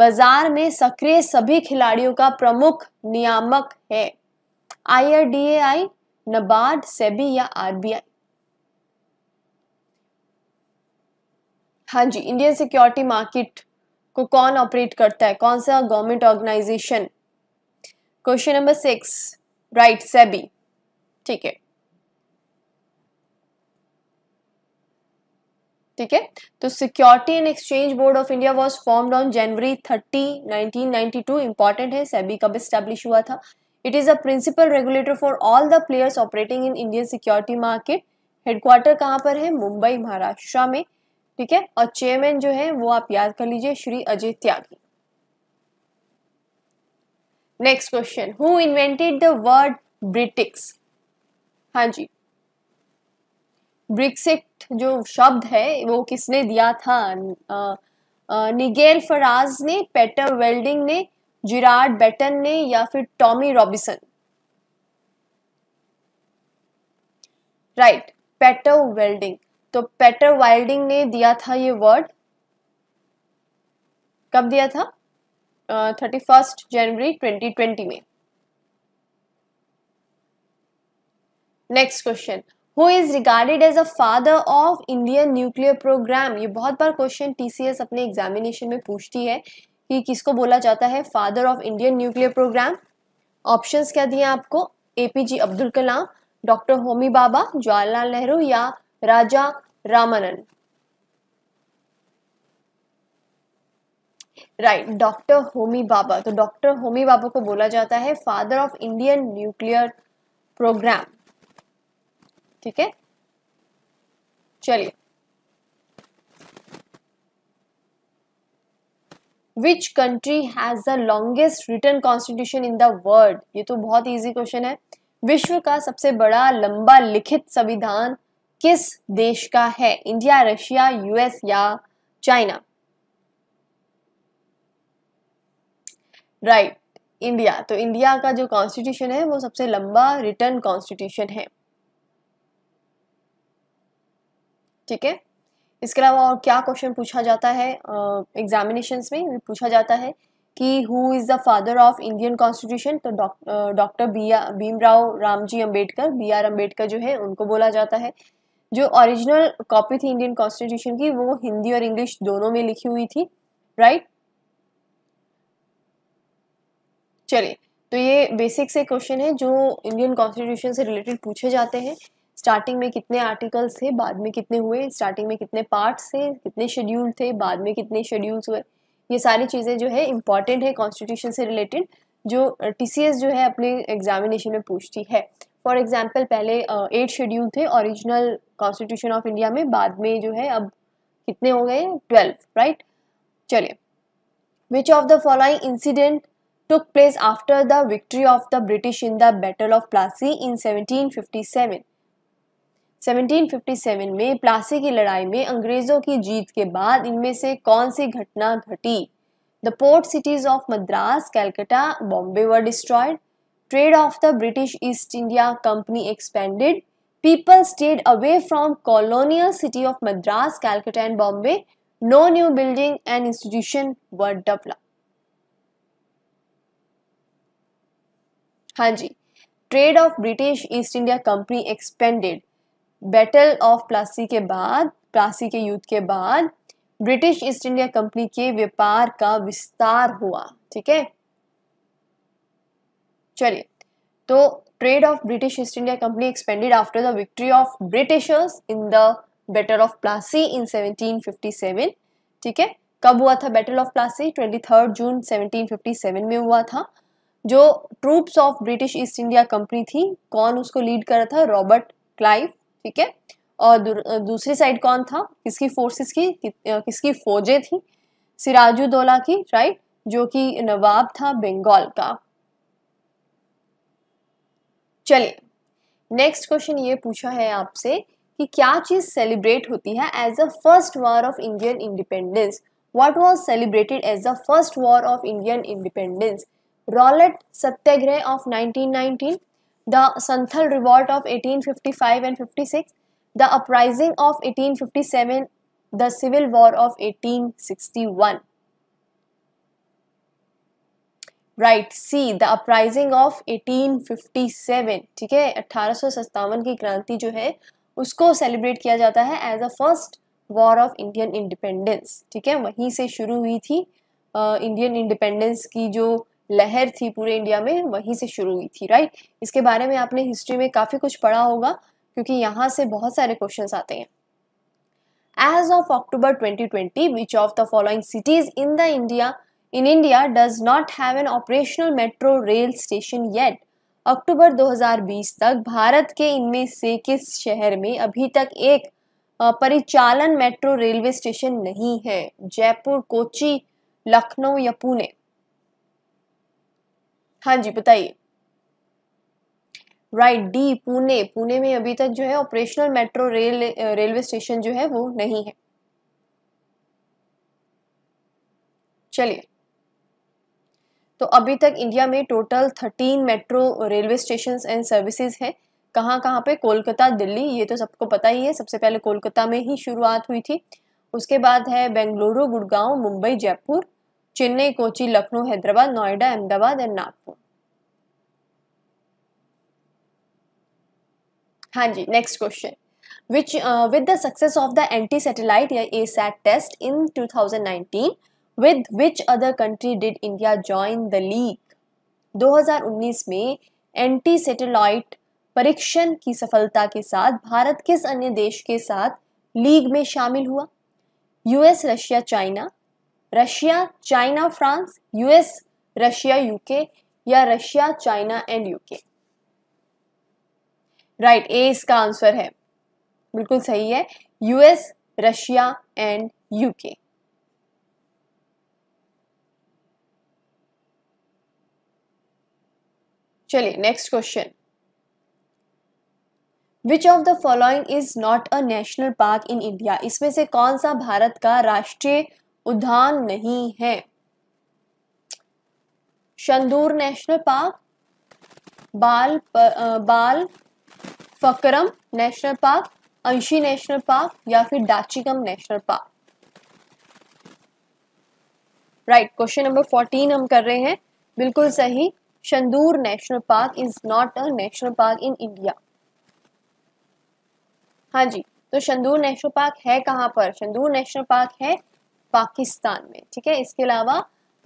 बाजार में सक्रिय सभी खिलाड़ियों का प्रमुख नियामक है आई नबार्ड सेबी या आरबीआई हाँ जी इंडियन सिक्योरिटी मार्केट को कौन ऑपरेट करता है कौन सा government organization question number six right SEBI ठीक है ठीक है तो security and exchange board of India was formed on January 30 1992 important है सेबी कब स्टैब्लिश हुआ था it is a principal regulator for all the players operating in Indian security market headquarter कहां पर है मुंबई महाराष्ट्र में ठीक है और चेयरमैन जो है वो आप याद कर लीजिए Shri Ajay Tyagi next question who invented the word Brexit हाँ जी ब्रिक्सिट जो शब्द है वो किसने दिया था निगेल फराज ने पेटर वेल्डिंग ने जिराड बेटन ने या फिर Tommy Robinson right Peter Welding तो पेटर वाइल्डिंग ने दिया था ये वर्ड कब दिया था thirty first January twenty twenty में next question who is regarded as a father of Indian nuclear program ये बहुत बार क्वेश्चन टीसीएस अपने एग्जामिनेशन में पूछती है कि किसको बोला जाता है father of Indian nuclear program options क्या दिए आपको एपीजे अब्दुल कलाम डॉक्टर होमी बाबा जवाहरलाल नेहरू या राजा रामानन राइट डॉक्टर होमी बाबा तो डॉक्टर होमी बाबा को बोला जाता है father of Indian nuclear program ठीक है चलिए which country has the longest written constitution in the world ये तो बहुत इजी क्वेश्चन है विश्व का सबसे बड़ा लंबा लिखित संविधान किस देश का है इंडिया रशिया यूएस या चाइना राइट इंडिया तो इंडिया का जो कॉन्स्टिट्यूशन है वो सबसे लंबा रिटर्न कॉन्स्टिट्यूशन है ठीक है इसके अलावा और क्या क्वेश्चन पूछा जाता है एग्जामिनेशन uh, में पूछा जाता है कि who is the father of Indian constitution तो doctor B Bhimrao Ramji Ambedkar B R Ambedkar जो है उनको बोला जाता है जो ओरिजिनल कॉपी थी इंडियन कॉन्स्टिट्यूशन की वो हिंदी और इंग्लिश दोनों में लिखी हुई थी राइट चलिए तो ये बेसिक से क्वेश्चन है जो इंडियन कॉन्स्टिट्यूशन से रिलेटेड पूछे जाते हैं स्टार्टिंग में कितने आर्टिकल्स थे बाद में कितने हुए स्टार्टिंग में कितने पार्ट्स थे कितने शेड्यूल थे बाद में कितने शेड्यूल्स हुए ये सारी चीज़ें जो है इंपॉर्टेंट है कॉन्स्टिट्यूशन से रिलेटेड जो टी जो है अपने एग्जामिनेशन में पूछती है फॉर एग्ज़ाम्पल पहले एट uh, शेड्यूल थे ओरिजिनल कॉन्स्टिट्यूशन ऑफ इंडिया में बाद में जो है अब कितने हो गए ट्वेल्व राइट चलिए which of the following incident took place after the victory of the British in the Battle of Plassey in 1757. 1757 में प्लासी की लड़ाई में अंग्रेजों की जीत के बाद इनमें से कौन सी घटना घटी the port cities of Madras Calcutta Bombay were destroyed Trade of the British East India Company expanded. People stayed away from colonial city of Madras, Calcutta and Bombay. No new building and institution were developed. हाँ जी trade of British East India Company expanded battle of Plassey के बाद प्लासी के युद्ध के बाद British East India company के व्यापार का विस्तार हुआ ठीक है चलिए तो trade of British East India Company expanded after the victory of Britishers in the battle of Plassey in 1757 ठीक है कब हुआ था बैटल ऑफ प्लासी 23 जून 1757 में हुआ था जो troops of British East India Company थी कौन उसको लीड कर रहा था रॉबर्ट क्लाइव ठीक है और दूसरी साइड कौन था किसकी फोर्सेस की किसकी फौजें थी सिराजुद्दौला की राइट जो कि नवाब था बंगाल का चलिए नेक्स्ट क्वेश्चन ये पूछा है आपसे कि क्या चीज़ सेलिब्रेट होती है as the first war of Indian independence what was celebrated as the first war of Indian independence Rowlatt Satyagraha of 1919 the Santhal revolt of 1855 and 56 the uprising of 1857 the civil war of 1861 right C the uprising of 1857 ठीक है अठारह की क्रांति जो है उसको celebrate किया जाता है as a first war of Indian independence ठीक है वहीं से शुरू हुई थी इंडियन uh, इंडिपेंडेंस की जो लहर थी पूरे इंडिया में वहीं से शुरू हुई थी राइट इसके बारे में आपने हिस्ट्री में काफ़ी कुछ पढ़ा होगा क्योंकि यहाँ से बहुत सारे क्वेश्चन आते हैं as of October 2020 which of the following cities in the India in India does not have an operational metro rail station yet. अक्टूबर 2020 तक भारत के इनमें से किस शहर में अभी तक एक परिचालन मेट्रो रेलवे स्टेशन नहीं है जयपुर कोची लखनऊ या पुणे हाँ जी बताइए राइट डी पुणे पुणे में अभी तक जो है operational metro rail railway station जो है वो नहीं है चलिए तो अभी तक इंडिया में total thirteen metro railway station and services हैं कहाँ कहाँ पे कोलकाता दिल्ली ये तो सबको पता ही है सबसे पहले कोलकाता में ही शुरुआत हुई थी उसके बाद है बेंगलुरु गुड़गांव मुंबई जयपुर चेन्नई कोची लखनऊ हैदराबाद नोएडा अहमदाबाद एंड नागपुर हाँ जी next question which with the success of the anti satellite या A sat test in two nineteen with which other country did India join the league 2019 में एंटी सेटेलाइट परीक्षण की सफलता के साथ भारत किस अन्य देश के साथ लीग में शामिल हुआ US Russia China Russia China France US Russia UK या Russia China and UK right uh इसका आंसर है बिल्कुल सही है यूएस रशिया एंड यूके चलिए next question which of the following is not a national park in India इसमें से कौन सा भारत का राष्ट्रीय उद्यान नहीं है शंदूर नेशनल पार्क बाल प, Balphakram national park Anshi national park या फिर Dachigam national park right question number fourteen हम कर रहे हैं बिल्कुल सही Shandur National Park is not a national park in India. हाँ जी तो शंदूर नेशनल पार्क है कहाँ पर शंदूर नेशनल पार्क है पाकिस्तान में ठीक है इसके अलावा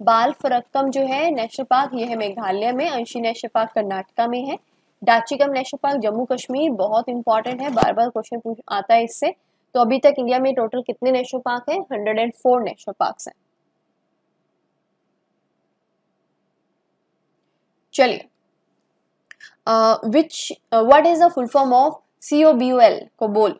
बाल फरक्कम जो है नेशनल पार्क ये है मेघालय में अंशी नेशनल पार्क कर्नाटका में है डाचिकम नेशनल पार्क जम्मू कश्मीर बहुत इंपॉर्टेंट है बार बार क्वेश्चन पूछ आता है इससे तो अभी तक इंडिया में टोटल कितने नेशनल पार्क हैं 104 नेशनल पार्क हैं चलिए which what is the full form of C O B O L बोल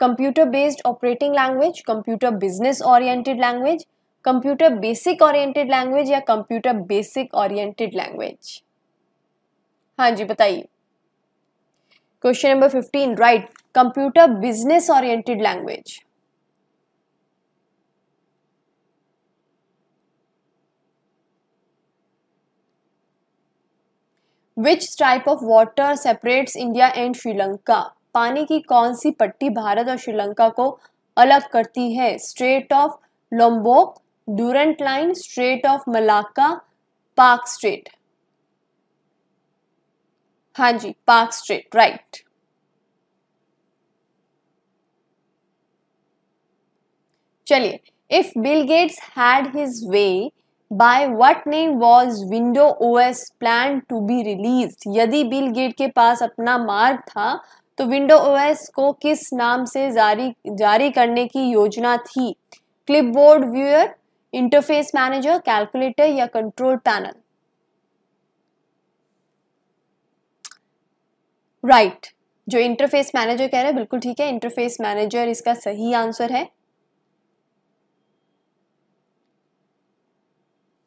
computer based operating language computer business oriented language computer basic oriented language या कंप्यूटर बेसिक ओरिएंटेड लैंग्वेज हाँ जी बताइए question number fifteen right computer business oriented language which type of water separates India and Sri Lanka पानी की कौन सी पट्टी भारत और श्रीलंका को अलग करती है strait of Lombok Durand line strait of Malacca Palk strait हाँ जी पार्क स्ट्रेट राइट चलिए if Bill Gates had his way by what name was window O S plan to be release यदि बिल गेट के पास अपना मार्ग था तो विंडो ओ एस को किस नाम से जारी जारी करने की योजना थी clipboard viewer interface manager calculator या कंट्रोल पैनल राइट right. जो इंटरफेस मैनेजर कह रहे हैं बिल्कुल ठीक है इंटरफेस मैनेजर इसका सही आंसर है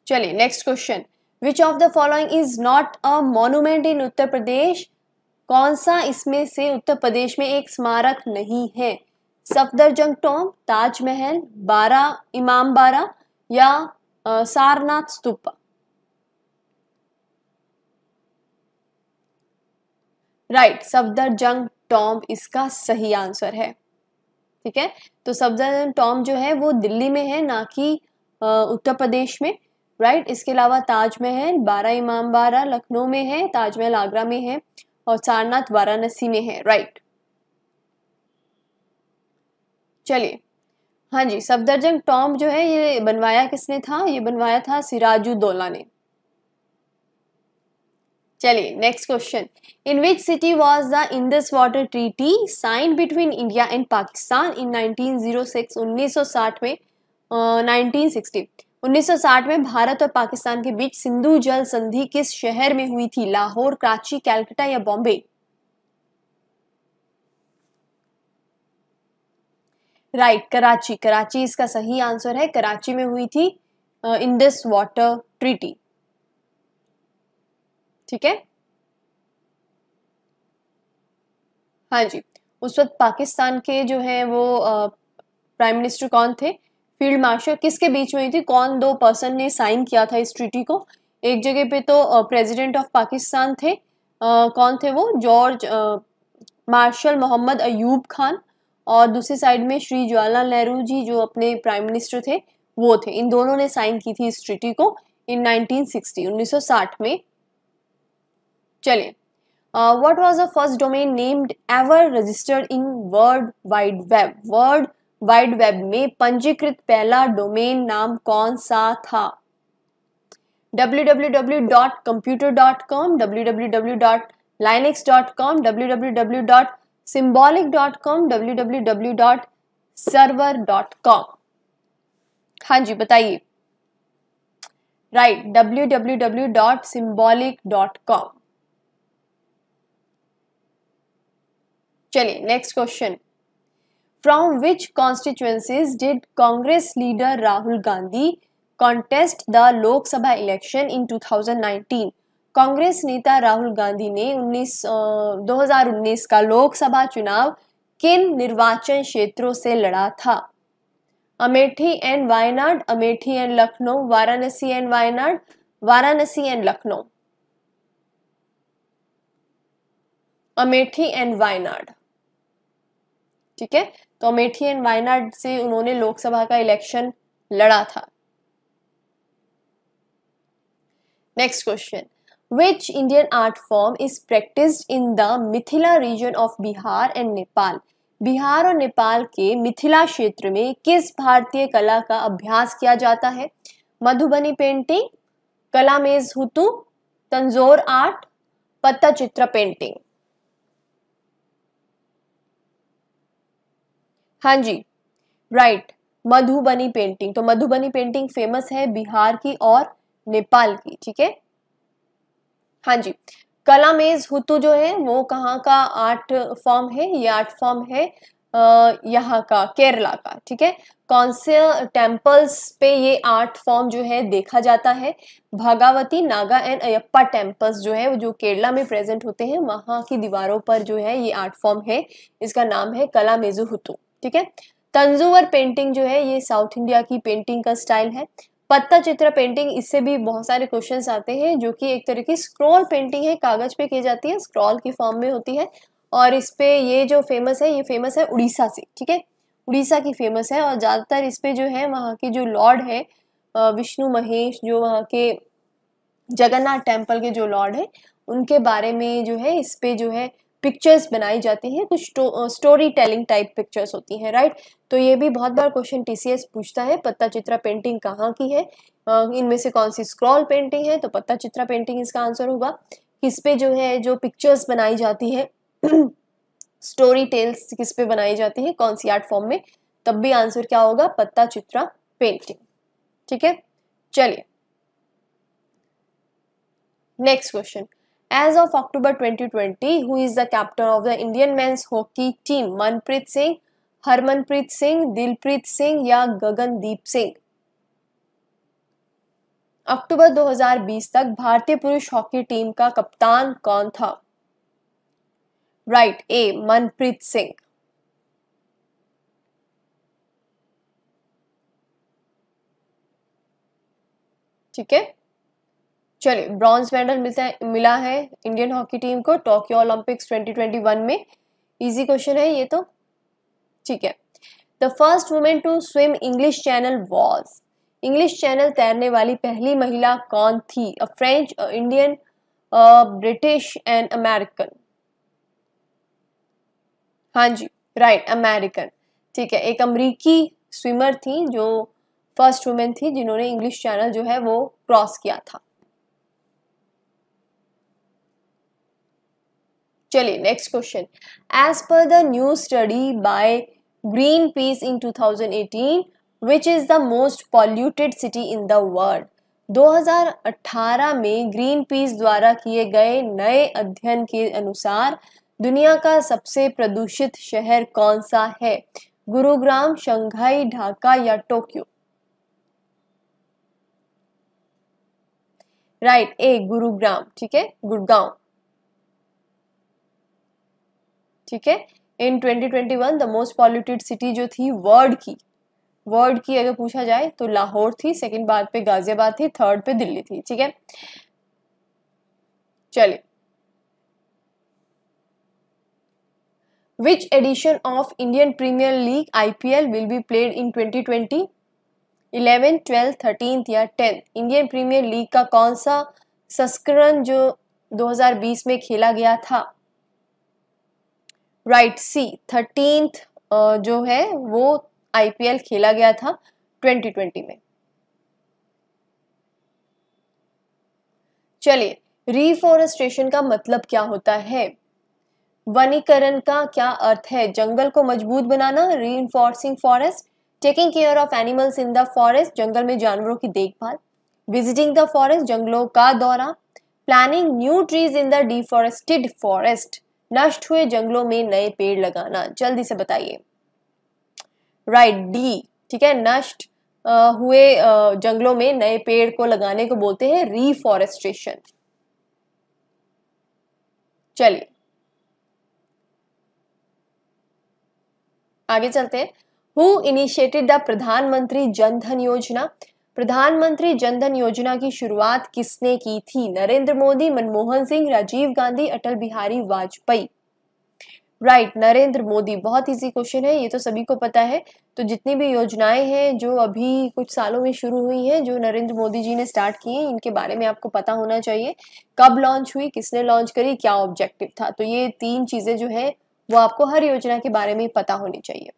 चलिए next question which of the following is not a monument in Uttar Pradesh कौन सा इसमें से उत्तर प्रदेश में एक स्मारक नहीं है सफदरजंग टोम ताजमहल बारा इमाम बारा या सारनाथ स्तूपा राइट सफदरजंग टॉम इसका सही आंसर है ठीक है तो सफदरजंग टॉम जो है वो दिल्ली में है ना कि उत्तर प्रदेश में राइट इसके अलावा ताजमहल महल बारा इमाम बारा लखनऊ में है ताजमहल आगरा में है और सारनाथ वाराणसी में है राइट चलिए हाँ जी सफदरजंग टॉम जो है ये बनवाया किसने था ये बनवाया था सिराजुद्दौला ने चलिए next question in which city was the Indus water treaty sign between India and Pakistan in 1906 1960 में uh, 1960 में भारत और पाकिस्तान के बीच सिंधु जल संधि किस शहर में हुई थी लाहौर कराची कैलकटा या बॉम्बे राइट कराची कराची इसका सही आंसर है कराची में हुई थी इंडस वाटर ट्रीटी ठीक है हाँ जी उस वक्त पाकिस्तान के जो है वो प्राइम मिनिस्टर कौन थे फील्ड मार्शल किसके बीच में हुई थी कौन दो पर्सन ने साइन किया था इस ट्रीटी को एक जगह पे तो प्रेसिडेंट ऑफ पाकिस्तान थे आ, कौन थे वो जॉर्ज मार्शल मोहम्मद अयूब खान और दूसरी साइड में श्री जवाहरलाल नेहरू जी जो अपने प्राइम मिनिस्टर थे वो थे इन दोनों ने साइन की थी इस ट्रिटी को इन 1960 1960 में चले what was the first domain named ever registered in world wide web world wide web में पंजीकृत पहला डोमेन नाम कौन सा था www.computer.com, www.linux.com, www.symbolic.com, www.server.com. हाँ जी बताइए राइट www.symbolic.com. चलिए next question From which constituencies did Congress leader Rahul Gandhi contest the Lok Sabha election in 2019? Congress नेता राहुल गांधी ने 19 2019 का लोकसभा चुनाव किन निर्वाचन क्षेत्रों से लड़ा था Amethi and Wayanad Amethi and Lucknow Varanasi and Wayanad Varanasi and Lucknow Amethi and Wayanad ठीक है तो अमेठी एंड वायनाड से उन्होंने लोकसभा का इलेक्शन लड़ा था next question which Indian art form is practice in the Mithila region of Bihar and Nepal Bihar और नेपाल के मिथिला क्षेत्र में किस भारतीय कला का अभ्यास किया जाता है Madhubani painting Kalamezhuthu Tanjore art Pattachitra painting हाँ जी राइट मधुबनी पेंटिंग तो मधुबनी पेंटिंग फेमस है बिहार की और नेपाल की ठीक है हाँ जी कला मेज हुतु जो है वो कहाँ का आर्ट फॉर्म है ये आर्ट फॉर्म है यहाँ का केरला का ठीक है कौन से टेम्पल्स पे ये आर्ट फॉर्म जो है देखा जाता है भागावती नागा एंड अयप्पा टेम्पल्स जो है जो केरला में प्रेजेंट होते हैं वहाँ की दीवारों पर जो है ये आर्ट फॉर्म है इसका नाम है कला हुतु ठीक है तंजूवर पेंटिंग जो है ये साउथ इंडिया की पेंटिंग का स्टाइल है पत्ता चित्र पेंटिंग इससे भी बहुत सारे क्वेश्चन आते हैं जो कि एक तरह की स्क्रॉल पेंटिंग है कागज पे की जाती है स्क्रॉल की फॉर्म में होती है और इस पे ये जो फेमस है ये फेमस है उड़ीसा से ठीक है उड़ीसा की फेमस है और ज़्यादातर इस पे जो है वहाँ के जो लॉर्ड है विष्णु महेश जो वहाँ के जगन्नाथ टेम्पल के जो लॉर्ड है उनके बारे में जो है इस पे जो है पिक्चर्स बनाई जाती हैं कुछ स्टोरी टेलिंग टाइप पिक्चर्स होती हैं राइट तो ये भी बहुत बार क्वेश्चन टीसीएस पूछता है पत्ता चित्रा पेंटिंग कहाँ की है इनमें से कौन सी स्क्रॉल पेंटिंग है तो पत्ता चित्रा पेंटिंग इसका आंसर होगा किस पे जो है जो पिक्चर्स बनाई जाती है स्टोरी टेल्स किस पे बनाई जाती है कौन सी आर्ट फॉर्म में तब भी आंसर क्या होगा पत्ता चित्रा पेंटिंग ठीक है चलिए next question as of October 2020 who is the captain of the Indian men's hockey team Manpreet Singh Harmanpreet Singh Dilpreet Singh या गगनदीप सिंह अक्टूबर 2020 तक भारतीय पुरुष हॉकी टीम का कप्तान कौन था राइट ए मनप्रीत सिंह ठीक है चलिए ब्रॉन्ज मेडल मिलता है मिला है इंडियन हॉकी टीम को टोक्यो ओलंपिक्स 2021 में इजी क्वेश्चन है ये तो ठीक है the first women to swim English channel was English channel तैरने वाली पहली महिला कौन थी a French Indian British and American हाँ जी राइट अमेरिकन ठीक है एक अमरीकी स्विमर थी जो फर्स्ट वुमेन थी जिन्होंने इंग्लिश चैनल जो है वो क्रॉस किया था चलिए next question as per the new study by green peace in 2018 which is the most polluted city in the world 2018 में ग्रीन पीस द्वारा किए गए नए अध्ययन के अनुसार दुनिया का सबसे प्रदूषित शहर कौन सा है गुरुग्राम शंघाई ढाका या टोक्यो राइट ए गुरुग्राम ठीक है गुड़गांव ठीक है in 2021 the most polluted city जो थी वर्ल्ड की वर्ल्ड की अगर पूछा जाए तो लाहौर थी सेकेंड बार पे गाजियाबाद थी थर्ड पे दिल्ली थी ठीक है चलिए which edition of indian premier league ipl will be played in 2020 eleventh twelfth 13th या टेंथ इंडियन प्रीमियर लीग का कौन सा संस्करण जो 2020 में खेला गया था राइट सी थर्टींथ जो है वो आईपीएल खेला गया था 2020 में चलिए रिफॉरेस्टेशन का मतलब क्या होता है वनीकरण का क्या अर्थ है जंगल को मजबूत बनाना reinforcing forest taking care of animals in the forest जंगल में जानवरों की देखभाल विजिटिंग द फॉरेस्ट जंगलों का दौरा planning new trees in the deforested forest नष्ट हुए जंगलों में नए पेड़ लगाना जल्दी से बताइए राइट डी ठीक है नष्ट हुए जंगलों में नए पेड़ को लगाने को बोलते हैं रीफॉरेस्टेशन चलिए आगे चलते हैं हु इनिशिएटेड द प्रधानमंत्री जन धन योजना प्रधानमंत्री जनधन योजना की शुरुआत किसने की थी नरेंद्र मोदी मनमोहन सिंह राजीव गांधी अटल बिहारी वाजपेयी राइट right, नरेंद्र मोदी बहुत इजी क्वेश्चन है ये तो सभी को पता है तो जितनी भी योजनाएं हैं जो अभी कुछ सालों में शुरू हुई हैं जो नरेंद्र मोदी जी ने स्टार्ट किए हैं इनके बारे में आपको पता होना चाहिए कब लॉन्च हुई किसने लॉन्च करी क्या ऑब्जेक्टिव था तो ये तीन चीज़ें जो है वो आपको हर योजना के बारे में पता होनी चाहिए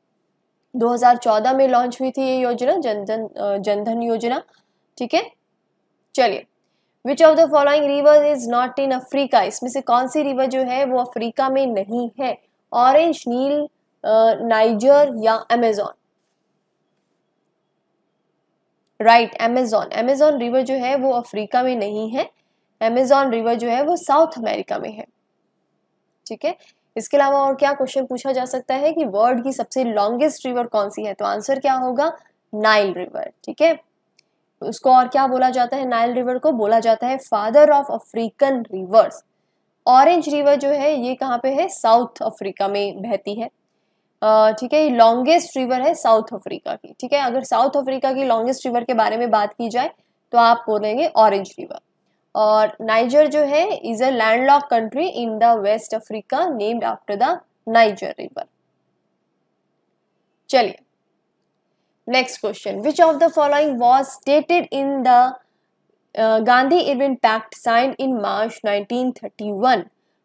2014 में लॉन्च हुई थी ये योजना जनधन जनधन योजना ठीक है चलिए which of the following river is not in Africa इसमें से कौन सी रिवर जो है वो अफ्रीका में नहीं है ऑरेंज नील नाइजर या Amazon right Amazon Amazon river जो है वो अफ्रीका में नहीं है अमेजोन रिवर जो है वो साउथ अमेरिका में है ठीक है इसके अलावा और क्या क्वेश्चन पूछा जा सकता है कि वर्ल्ड की सबसे लॉन्गेस्ट रिवर कौन सी है तो आंसर क्या होगा नाइल रिवर ठीक है उसको और क्या बोला जाता है नाइल रिवर को बोला जाता है father of African rivers Orange river जो है ये कहाँ पे है साउथ अफ्रीका में बहती है ठीक है ये लॉन्गेस्ट रिवर है साउथ अफ्रीका की ठीक है अगर साउथ अफ्रीका की लॉन्गेस्ट रिवर के बारे में बात की जाए तो आप बोलेंगे ऑरेंज रिवर और नाइजर जो है is a landlocked country in the west Africa named after the Niger river चलिए next question which of the following was stated in the Gandhi Irwin pact sign in March 1931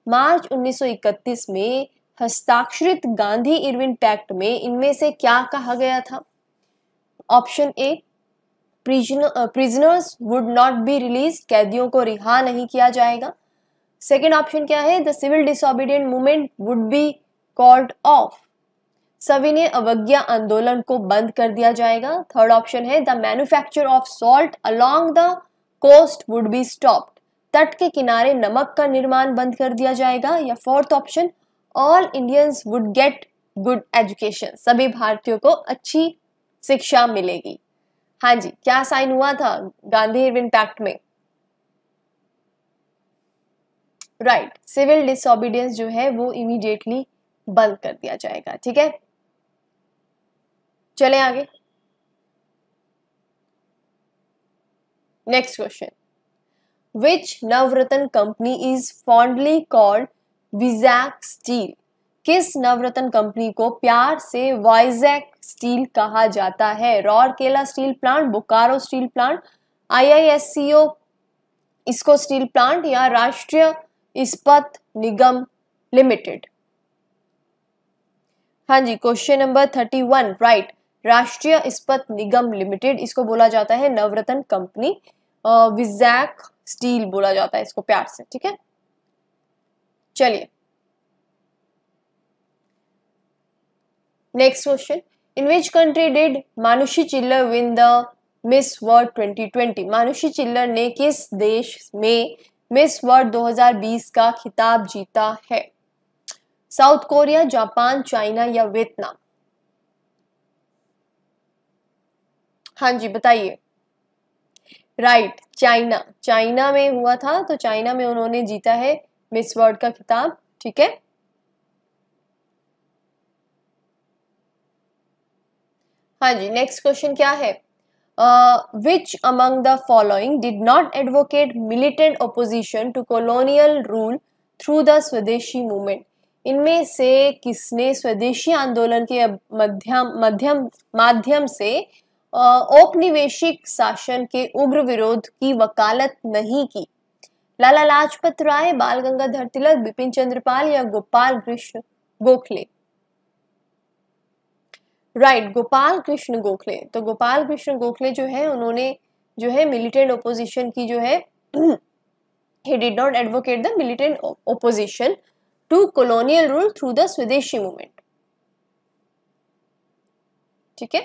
March 1931 में हस्ताक्षरित Gandhi Irwin pact में इनमें से क्या कहा गया था option A prisoners would not be release कैदियों को रिहा नहीं किया जाएगा सेकेंड ऑप्शन क्या है the civil disobedient movement would be called off सविनय अवज्ञा आंदोलन को बंद कर दिया जाएगा थर्ड ऑप्शन है the manufacture of salt along the coast would be stopped तट के किनारे नमक का निर्माण बंद कर दिया जाएगा या fourth option all Indians would get good education सभी भारतीयों को अच्छी शिक्षा मिलेगी हाँ जी क्या साइन हुआ था गांधी इरविन पैक्ट में राइट सिविल डिसोबीडियंस जो है वो इमीडिएटली बंद कर दिया जाएगा ठीक है चले आगे next question which Navratna company is fondly called Vizag steel किस नवरत्न कंपनी को प्यार से वाइजैक स्टील कहा जाता है Rourkela steel plant Bokaro steel plant IISCO इसको स्टील प्लांट या राष्ट्रीय इस्पत निगम लिमिटेड हाँ जी question number thirty one right Rashtriya Ispat Nigam limited इसको बोला जाता है नवरत्न कंपनी विजैक स्टील बोला जाता है इसको प्यार से ठीक है चलिए Next question. In which country did Manushi Chillar win the Miss World 2020 Manushi Chhillar ने किस देश में मिस वर्ल्ड 2020 का खिताब जीता है साउथ कोरिया जापान चाइना या वियतनाम हाँ जी बताइए राइट चाइना चाइना में हुआ था तो चाइना में उन्होंने जीता है मिस वर्ल्ड का खिताब ठीक है हाँ जी नेक्स्ट क्वेश्चन क्या है which among the following did not advocate militant opposition to colonial rule through the swadeshi movement इनमें से किसने स्वदेशी आंदोलन के मध्यम मध्यम माध्यम से uh, औपनिवेशिक शासन के उग्र विरोध की वकालत नहीं की लाला लाजपत राय बाल गंगाधर तिलक बिपिन चंद्रपाल या गोपाल कृष्ण गोखले राइट right, गोपाल कृष्ण गोखले तो गोपाल कृष्ण गोखले जो है उन्होंने जो है मिलिटेंट ओपोजिशन की जो है he did not advocate the militant opposition to colonial rule through the swadeshi movement ठीक है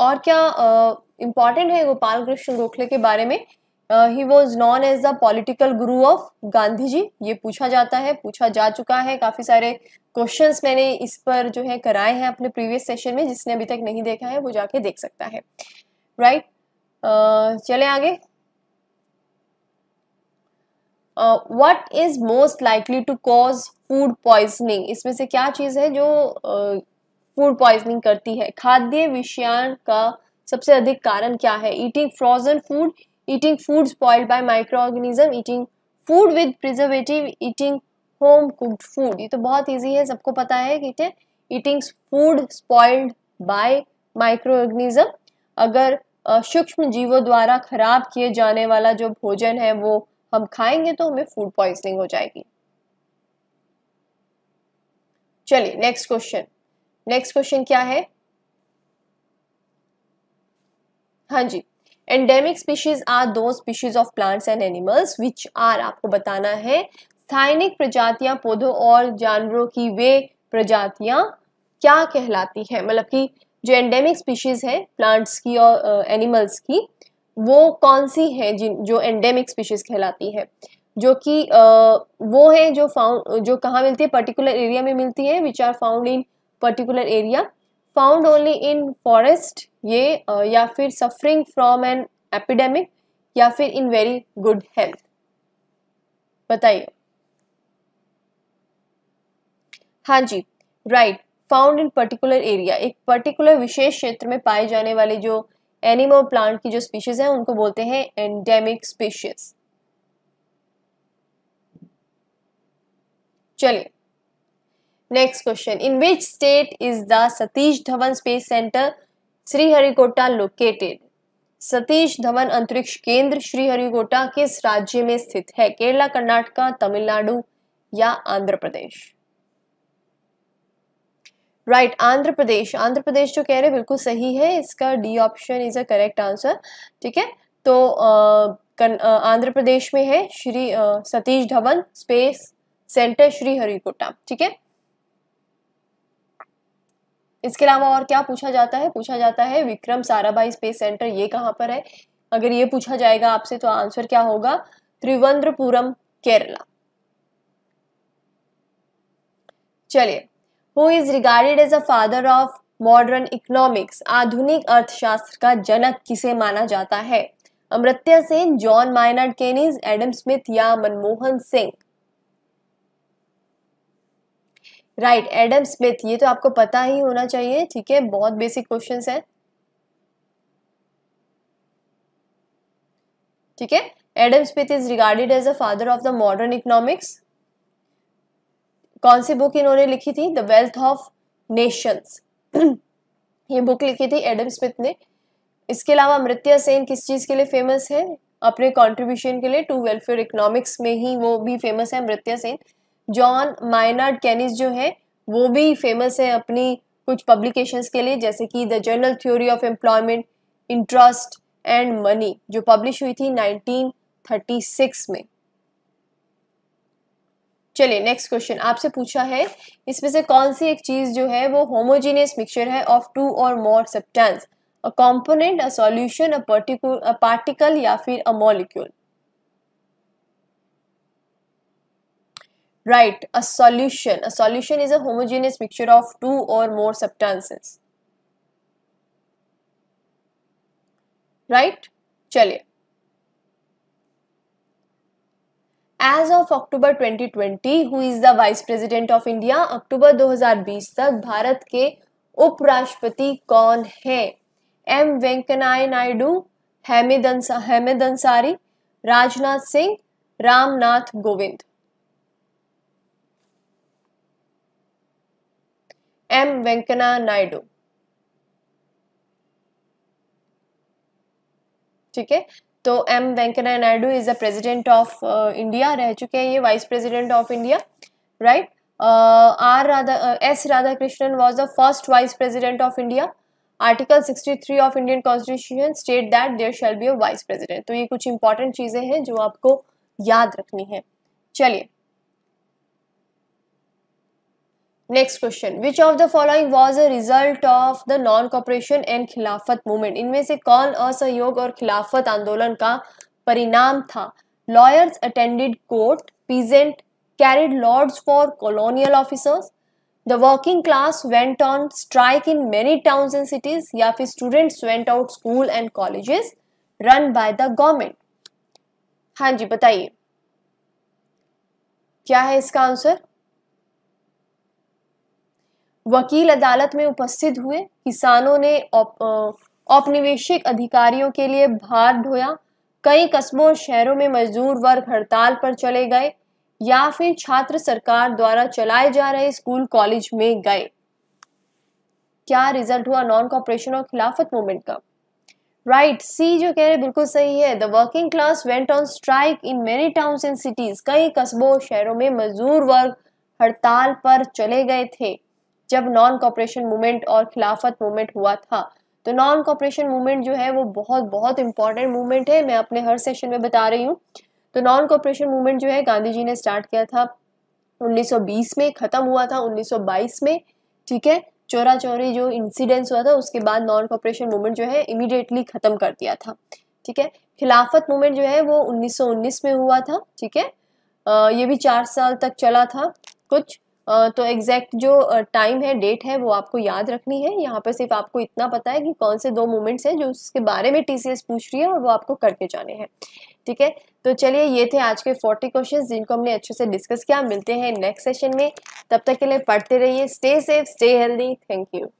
और क्या इंपॉर्टेंट uh, है गोपाल कृष्ण गोखले के बारे में he was known as the political guru of Gandhi ji ये पूछा जाता है पूछा जा चुका है काफ़ी सारे क्वेश्चंस मैंने इस पर जो है कराए हैं अपने प्रीवियस सेशन में जिसने अभी तक नहीं देखा है वो जाके देख सकता है राइट right? uh, चले आगे what is most likely to cause food poisoning इसमें से क्या चीज़ है जो फूड uh, पॉइजनिंग करती है खाद्य विषाण का सबसे अधिक कारण क्या है eating frozen food eating food spoiled by microorganism, eating food with preservative, eating home cooked food ये तो बहुत इजी है सबको पता है ठीक है eating food spoiled by micro organism अगर सूक्ष्म जीवों द्वारा खराब किए जाने वाला जो भोजन है वो हम खाएंगे तो हमें फूड पॉइजनिंग हो जाएगी चलिए नेक्स्ट क्वेश्चन नेक्स्ट क्वेश्चन क्या है हाँ जी एंडेमिक स्पीशीज आर दो species of plants and animals which are आपको बताना है स्थानिक प्रजातियां पौधों और जानवरों की वे प्रजातियां क्या कहलाती हैं मतलब कि जो एंडेमिक स्पीशीज़ है प्लांट्स की और एनिमल्स uh, की वो कौन सी है जिन जो एंडेमिक स्पीशीज़ कहलाती है जो कि uh, वो है जो फाउंड जो कहाँ मिलती है पर्टिकुलर एरिया में मिलती है which are found in particular area found only in forest ये या फिर सफरिंग फ्रॉम एन एपिडेमिक या फिर इन वेरी गुड हेल्थ बताइए हाँ जी right found in particular area एक पर्टिकुलर विशेष क्षेत्र में पाए जाने वाले जो एनिमल प्लांट की जो स्पीशीज हैं उनको बोलते हैं एंडेमिक स्पीशीज चलिए next question in which state is the Satish Dhawan space centre Sriharikota located Satish Dhawan अंतरिक्ष केंद्र श्रीहरिकोटा किस राज्य में स्थित है केरला कर्नाटका तमिलनाडु या आंध्र प्रदेश राइट आंध्र प्रदेश आंध्र प्रदेश जो कह रहे बिल्कुल सही है इसका D option is a correct answer ठीक है तो आंध्र प्रदेश में है श्री आ, Satish Dhawan space centre Sriharikota ठीक है इसके अलावा और क्या पूछा जाता है पूछा जाता है विक्रम साराभाई स्पेस सेंटर ये कहाँ पर है अगर ये पूछा जाएगा आपसे तो आंसर क्या होगा त्रिवंद्रपुरम केरला चलिए who is regarded as a father of modern economics आधुनिक अर्थशास्त्र का जनक किसे माना जाता है Amartya Sen John Maynard Keynes Adam Smith या Manmohan Singh right Adam Smith ये तो आपको पता ही होना चाहिए ठीक है बहुत बेसिक क्वेश्चंस हैं ठीक है Adam Smith is regarded as a father of the modern economics कौन सी बुक इन्होंने लिखी थी द वेल्थ ऑफ नेशंस ये बुक लिखी थी एडम स्मिथ ने इसके अलावा अमृत्या सेन किस चीज़ के लिए फेमस है अपने कंट्रीब्यूशन के लिए टू वेलफेयर इकोनॉमिक्स में ही वो भी फेमस है अमृत्या सेन जॉन माइनार्ड कैनिस जो है वो भी फेमस है अपनी कुछ पब्लिकेशंस के लिए जैसे कि the general theory of employment interest and money जो पब्लिश हुई थी 1936 में चलिए नेक्स्ट क्वेश्चन आपसे पूछा है इसमें से कौन सी एक चीज जो है वो होमोजीनियस मिक्सचर है of two or more substance a component a solution a particular a particle या फिर a molecule Right, a solution. A solution is a homogeneous mixture of two or more substances. Right? चलिए as of October 2020 who is the vice president of India अक्टूबर 2020 तक भारत के उपराष्ट्रपति कौन है M Venkaiah Naidu Hamid Ansari Rajnath Singh Ramnath Govind M Venkaiah Naidu ठीक है तो M Venkaiah Naidu is the president of India रह चुके हैं ये vice president of India right R Radha S Radha Krishnan was the first vice president of India article 63 of Indian constitution state that there shall be a vice president तो ये कुछ important चीज़ें हैं जो आपको याद रखनी है चलिए next question which of the following was a result of the non cooperation and Khilafat movement इनमें से कौन असहयोग और खिलाफत आंदोलन का परिणाम था lawyers attended court peasants carried loads for colonial officers the working class went on strike in many towns and cities या फिर students went out school and colleges run by the government हाँ जी बताइए क्या है इसका आंसर वकील अदालत में उपस्थित हुए किसानों ने औपनिवेशिक अधिकारियों के लिए भार ढोया कई कस्बों और शहरों में मजदूर वर्ग हड़ताल पर चले गए या फिर छात्र सरकार द्वारा चलाए जा रहे स्कूल कॉलेज में गए क्या रिजल्ट हुआ नॉन कॉपरेशन और खिलाफत मूवमेंट का राइट सी जो कह रहे बिल्कुल सही है the working class went on strike in many towns and cities कई कस्बों शहरों में मजदूर वर्ग हड़ताल पर चले गए थे जब नॉन कॉपरेशन मूवमेंट और खिलाफत मूवमेंट हुआ था तो नॉन कॉपरेशन मूवमेंट जो है वो बहुत बहुत इंपॉर्टेंट मूवमेंट है मैं अपने हर सेशन में बता रही हूँ तो नॉन कॉपरेशन मूवमेंट जो है गांधी जी ने स्टार्ट किया था 1920 में ख़त्म हुआ था 1922 में ठीक है चोरा चोरी जो इंसिडेंस हुआ था उसके बाद नॉन कॉपरेशन मूवमेंट जो है इमिडिएटली ख़त्म कर दिया था ठीक है खिलाफत मूवमेंट जो है वो उन्नीस में हुआ था ठीक है ये भी चार साल तक चला था कुछ तो एग्जैक्ट जो टाइम है डेट है वो आपको याद रखनी है यहाँ पर सिर्फ आपको इतना पता है कि कौन से दो मोमेंट्स हैं जो उसके बारे में टी पूछ रही है और वो आपको करके जाने हैं ठीक है तो चलिए ये थे आज के फोर्टी क्वेश्चन जिनको हमने अच्छे से डिस्कस किया मिलते हैं नेक्स्ट सेशन में तब तक के लिए पढ़ते रहिए stay safe stay healthy thank you